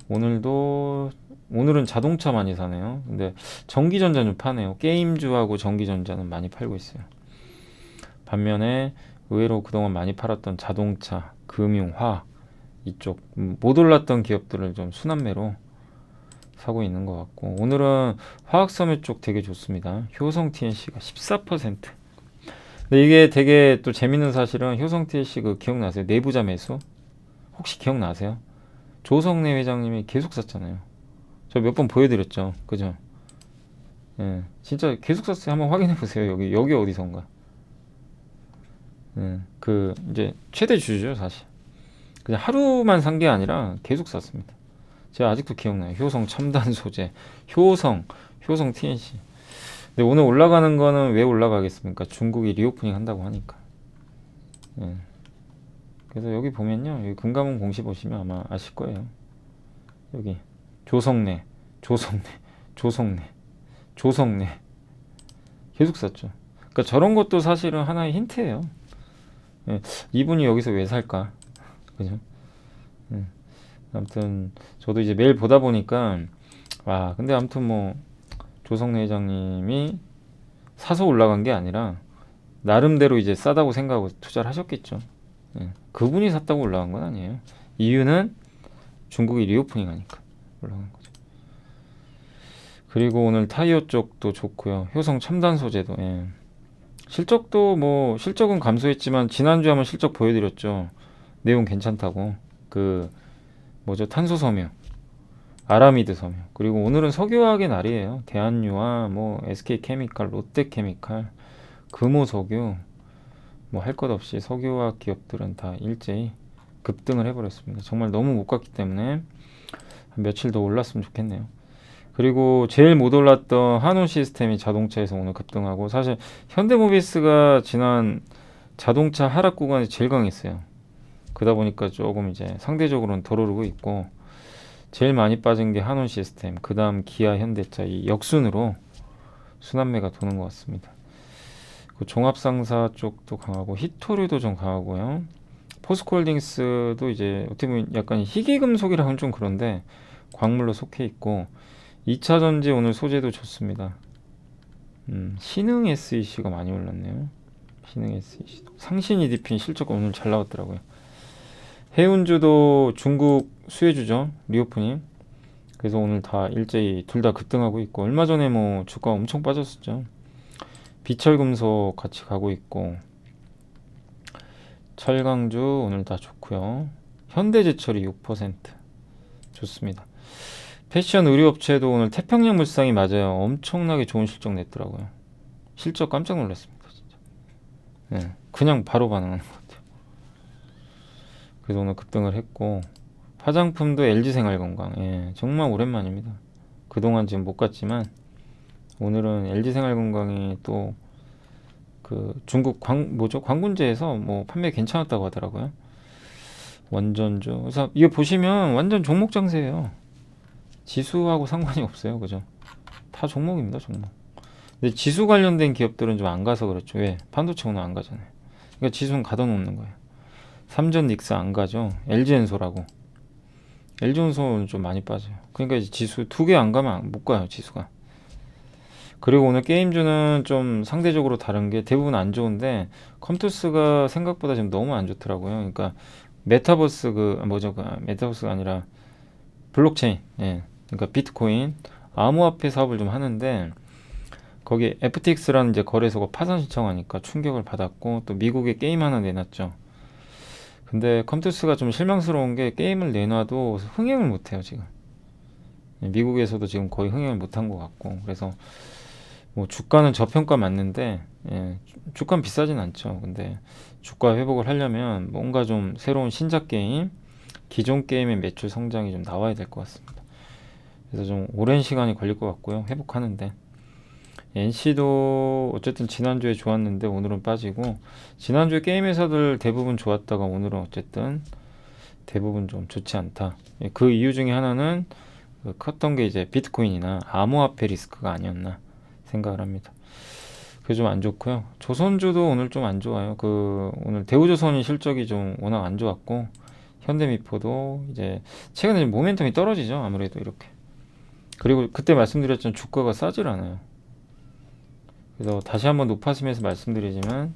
오늘도 오늘은 자동차 많이 사네요. 근데 전기전자 는 파네요. 게임주하고 전기전자는 많이 팔고 있어요. 반면에 의외로 그동안 많이 팔았던 자동차, 금융, 화 이쪽 음, 못 올랐던 기업들을 좀 순환매로 사고 있는 것 같고 오늘은 화학섬유 쪽 되게 좋습니다. 효성 TNC가 14% 근데 이게 되게 또 재밌는 사실은 효성 TNC 그 기억나세요? 내부자 매수? 혹시 기억나세요? 조성래 회장님이 계속 샀잖아요. 저 몇 번 보여드렸죠. 그죠? 예, 진짜 계속 샀어요. 한번 확인해 보세요. 여기 여기 어디선가. 예, 그 이제 최대 주주죠 사실. 그냥 하루만 산 게 아니라 계속 샀습니다. 제가 아직도 기억나요. 효성 첨단 소재, 효성, 효성 TNC. 근데 오늘 올라가는 거는 왜 올라가겠습니까? 중국이 리오프닝 한다고 하니까. 예. 그래서 여기 보면요. 여기 금감원 공시 보시면 아마 아실 거예요. 여기 조성래, 조성래, 조성래, 조성래. 계속 샀죠. 그러니까 저런 것도 사실은 하나의 힌트예요. 예. 이분이 여기서 왜 살까? 그죠? 음. 아무튼 저도 이제 매일 보다 보니까 와 근데 아무튼 뭐 조성래 회장님이 사서 올라간 게 아니라 나름대로 이제 싸다고 생각하고 투자를 하셨겠죠. 예. 그분이 샀다고 올라간 건 아니에요. 이유는 중국이 리오프닝 하니까 올라간 거죠. 그리고 오늘 타이어 쪽도 좋고요. 효성 첨단 소재도. 예. 실적도 뭐 실적은 감소했지만 지난주에 한번 실적 보여드렸죠. 내용 괜찮다고 그 뭐죠 탄소 섬유 아라미드 섬유 그리고 오늘은 석유화학의 날이에요 대한유화 뭐 SK케미칼 롯데케미칼 금호석유 뭐 할 것 없이 석유화학 기업들은 다 일제히 급등을 해버렸습니다 정말 너무 못 갔기 때문에 며칠 더 올랐으면 좋겠네요 그리고 제일 못 올랐던 한온 시스템이 자동차에서 오늘 급등하고 사실 현대모비스가 지난 자동차 하락 구간이 제일 강했어요 그러다 보니까 조금 이제 상대적으로는 덜 오르고 있고 제일 많이 빠진 게한온 시스템, 그 다음 기아, 현대차 이 역순으로 순환매가 도는 것 같습니다. 그 종합상사 쪽도 강하고 히토류도 좀 강하고요. 포스콜딩스도 이제 어떻게 보면 약간 희귀금속이라면 좀 그런데 광물로 속해 있고 2차전지 오늘 소재도 좋습니다. 음, 신흥 SEC가 많이 올랐네요. 신흥 SEC 상신 e d p 실적 오늘 잘 나왔더라고요. 해운주도 중국 수혜주죠. 리오프님. 그래서 오늘 다 일제히 둘 다 급등하고 있고 얼마 전에 뭐 주가 엄청 빠졌었죠. 비철금속 같이 가고 있고 철강주 오늘 다 좋고요. 현대제철이 6% 좋습니다. 패션 의류업체도 오늘 태평양 물상이 맞아요. 엄청나게 좋은 실적 냈더라고요. 실적 깜짝 놀랐습니다. 진짜. 네, 그냥 바로 반응하는 거. 그 정도 급등을 했고 화장품도 LG생활건강 예, 정말 오랜만입니다 그동안 지금 못 갔지만 오늘은 LG생활건강이 또 그 중국 광 뭐죠 광군제에서 뭐 판매 괜찮았다고 하더라고요 원전조 그래서 이거 보시면 완전 종목 장세예요 지수하고 상관이 없어요 그죠 다 종목입니다 종목 근데 지수 관련된 기업들은 좀 안 가서 그렇죠 왜 반도체 오늘 안 가잖아요 그러니까 지수는 가둬놓는 거예요 삼전 닉스 안 가죠. LG 엔소라고. LG 엔소는 좀 많이 빠져요. 그러니까 이제 지수 두 개 안 가면 못 가요, 지수가. 그리고 오늘 게임주는 좀 상대적으로 다른 게 대부분 안 좋은데 컴투스가 생각보다 지금 너무 안 좋더라고요. 그러니까 메타버스 그 아, 뭐죠? 그, 아, 메타버스가 아니라 블록체인. 예. 그러니까 비트코인 암호화폐 사업을 좀 하는데 거기 FTX라는 이제 거래소가 파산 신청하니까 충격을 받았고 또 미국에 게임 하나 내놨죠. 근데 컴투스가 좀 실망스러운 게 게임을 내놔도 흥행을 못해요 지금 미국에서도 지금 거의 흥행을 못한 것 같고 그래서 뭐 주가는 저평가 맞는데 예, 주가는 비싸진 않죠 근데 주가 회복을 하려면 뭔가 좀 새로운 신작 게임 기존 게임의 매출 성장이 좀 나와야 될 것 같습니다 그래서 좀 오랜 시간이 걸릴 것 같고요 회복하는데 NC도 어쨌든 지난주에 좋았는데 오늘은 빠지고 지난주 에 게임 회사들 대부분 좋았다가 오늘은 어쨌든 대부분 좀 좋지 않다. 예, 그 이유 중에 하나는 그 컸던 게 이제 비트코인이나 암호화폐 리스크가 아니었나 생각을 합니다. 그게 좀 안 좋고요. 조선주도 오늘 좀 안 좋아요. 그 오늘 대우조선이 실적이 좀 워낙 안 좋았고 현대미포도 이제 최근에 모멘텀이 떨어지죠. 아무래도 이렇게. 그리고 그때 말씀드렸던 주가가 싸질 않아요. 그래서 다시 한번 높아지면서 말씀드리지만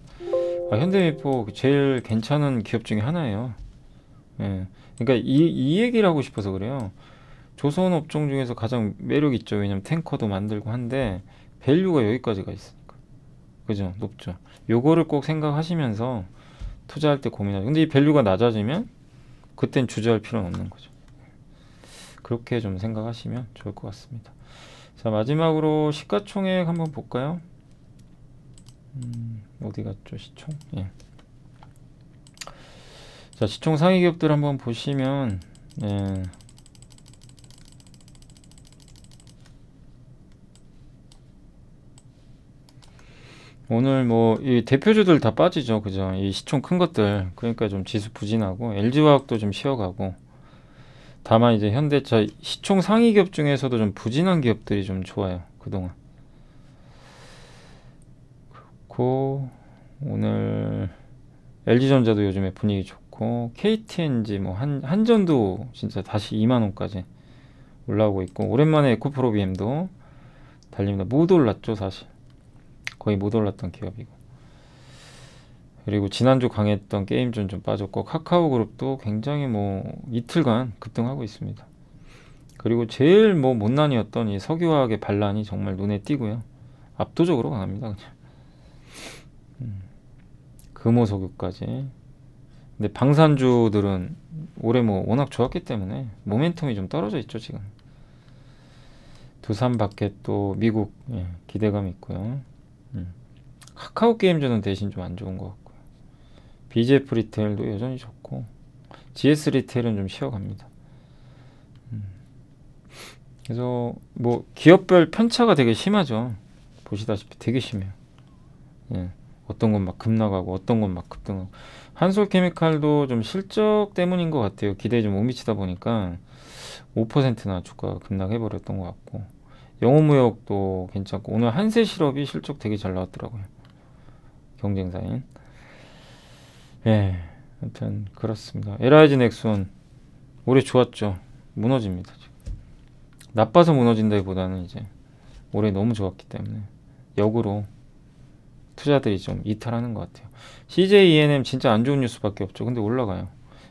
아, 현대미포 그 제일 괜찮은 기업 중에 하나예요. 예. 그러니까 이, 이 얘기를 하고 싶어서 그래요. 조선 업종 중에서 가장 매력 있죠. 왜냐면 탱커도 만들고 한데 밸류가 여기까지가 있으니까. 그죠? 높죠. 요거를 꼭 생각하시면서 투자할 때 고민하죠. 근데 이 밸류가 낮아지면 그땐 주저할 필요는 없는 거죠. 그렇게 좀 생각하시면 좋을 것 같습니다. 자, 마지막으로 시가총액 한번 볼까요? 음, 어디 갔죠? 시총? 예. 자, 시총 상위 기업들 한번 보시면 예. 오늘 뭐 이 대표주들 다 빠지죠. 그죠? 이 시총 큰 것들. 그러니까 좀 지수 부진하고 LG화학도 좀 쉬어가고 다만 이제 현대차 시총 상위 기업 중에서도 좀 부진한 기업들이 좀 좋아요. 그동안. 좋고 오늘 LG전자도 요즘에 분위기 좋고 KTNG 뭐 한, 한전도 진짜 다시 2만원까지 올라오고 있고 오랜만에 에코프로비엠도 달립니다. 못 올랐죠 사실 거의 못 올랐던 기업이고 그리고 지난주 강했던 게임존 좀 빠졌고 카카오그룹도 굉장히 뭐 이틀간 급등하고 있습니다. 그리고 제일 뭐 못난이었던 이 석유화학의 반란이 정말 눈에 띄고요. 압도적으로 강합니다. 그냥. 금호석유까지 근데 방산주들은 올해 뭐 워낙 좋았기 때문에 모멘텀이 좀 떨어져 있죠 지금 두산 밖에 또 미국 예, 기대감 있고요 음. 카카오 게임즈는 대신 좀 안 좋은 것 같고요 BJF 리테일도 여전히 좋고 GS 리테일은 좀 쉬어갑니다 음. 그래서 뭐 기업별 편차가 되게 심하죠 보시다시피 되게 심해요 예. 어떤 건 막급나가고 어떤 건 막 급등하고 한솔케미칼도 좀 실적 때문인 것 같아요. 기대에 좀 못 미치다 보니까 5%나 주가 급락해버렸던 것 같고 영호무역도 괜찮고 오늘 한세실업이 실적 되게 잘 나왔더라고요. 경쟁사인 예, 하여튼 그렇습니다. LIG 넥슨 올해 좋았죠. 무너집니다. 지금. 나빠서 무너진다기보다는 이제 올해 너무 좋았기 때문에 역으로 투자들이 좀 이탈하는 것 같아요. CJ ENM 진짜 안 좋은 뉴스밖에 없죠. 근데 올라가요.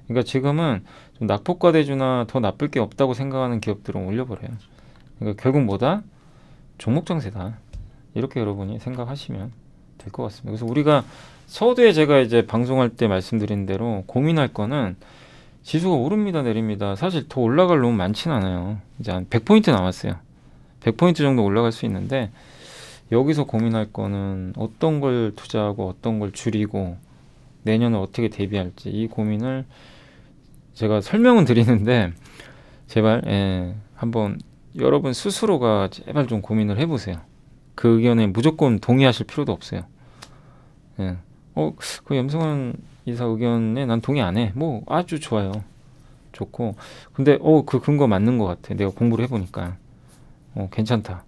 그러니까 지금은 좀 낙폭과 대주나 더 나쁠 게 없다고 생각하는 기업들은 올려버려요. 그러니까 결국 뭐다? 종목 장세다. 이렇게 여러분이 생각하시면 될 것 같습니다. 그래서 우리가 서두에 제가 이제 방송할 때 말씀드린 대로 고민할 거는 지수가 오릅니다 내립니다. 사실 더 올라갈 놈 많진 않아요. 이제 한 100포인트 남았어요. 100포인트 정도 올라갈 수 있는데 여기서 고민할 거는 어떤 걸 투자하고 어떤 걸 줄이고 내년을 어떻게 대비할지 이 고민을 제가 설명은 드리는데 제발 예, 한번 여러분 스스로가 제발 좀 고민을 해보세요. 그 의견에 무조건 동의하실 필요도 없어요. 예. 어, 그 염승환 이사 의견에 난 동의 안 해. 뭐 아주 좋아요. 좋고 근데 어그 근거 맞는 것 같아. 내가 공부를 해보니까 어 괜찮다.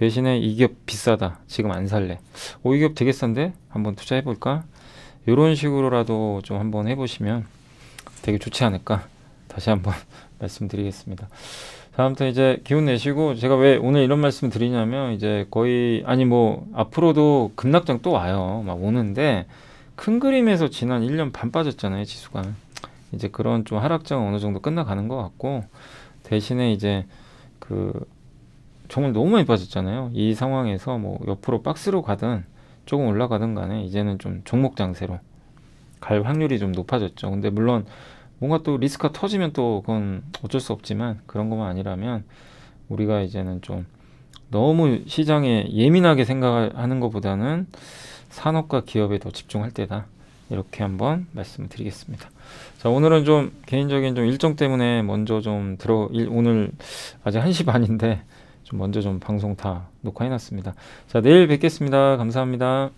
대신에 이 기업 비싸다 지금 안 살래 오이 기업 되게 싼데 한번 투자해 볼까 이런 식으로라도 좀 한번 해보시면 되게 좋지 않을까 다시 한번 *laughs* 말씀드리겠습니다 자 아무튼 이제 기운 내시고 제가 왜 오늘 이런 말씀 드리냐면 이제 거의 아니 뭐 앞으로도 급락장 또 와요 막 오는데 큰 그림에서 지난 1년 반 빠졌잖아요 지수가 이제 그런 좀 하락장은 어느 정도 끝나가는 것 같고 대신에 이제 그 정말 너무 많이 빠졌잖아요. 이 상황에서 뭐 옆으로 박스로 가든 조금 올라가든 간에 이제는 좀 종목 장세로 갈 확률이 좀 높아졌죠. 근데 물론 뭔가 또 리스크가 터지면 또 그건 어쩔 수 없지만 그런 것만 아니라면 우리가 이제는 좀 너무 시장에 예민하게 생각하는 것보다는 산업과 기업에 더 집중할 때다. 이렇게 한번 말씀드리겠습니다. 을 자, 오늘은 좀 개인적인 좀 일정 때문에 먼저 좀 들어, 일, 오늘 아직 1시 반인데 좀 먼저 좀 방송 다 녹화해놨습니다. 자, 내일 뵙겠습니다. 감사합니다.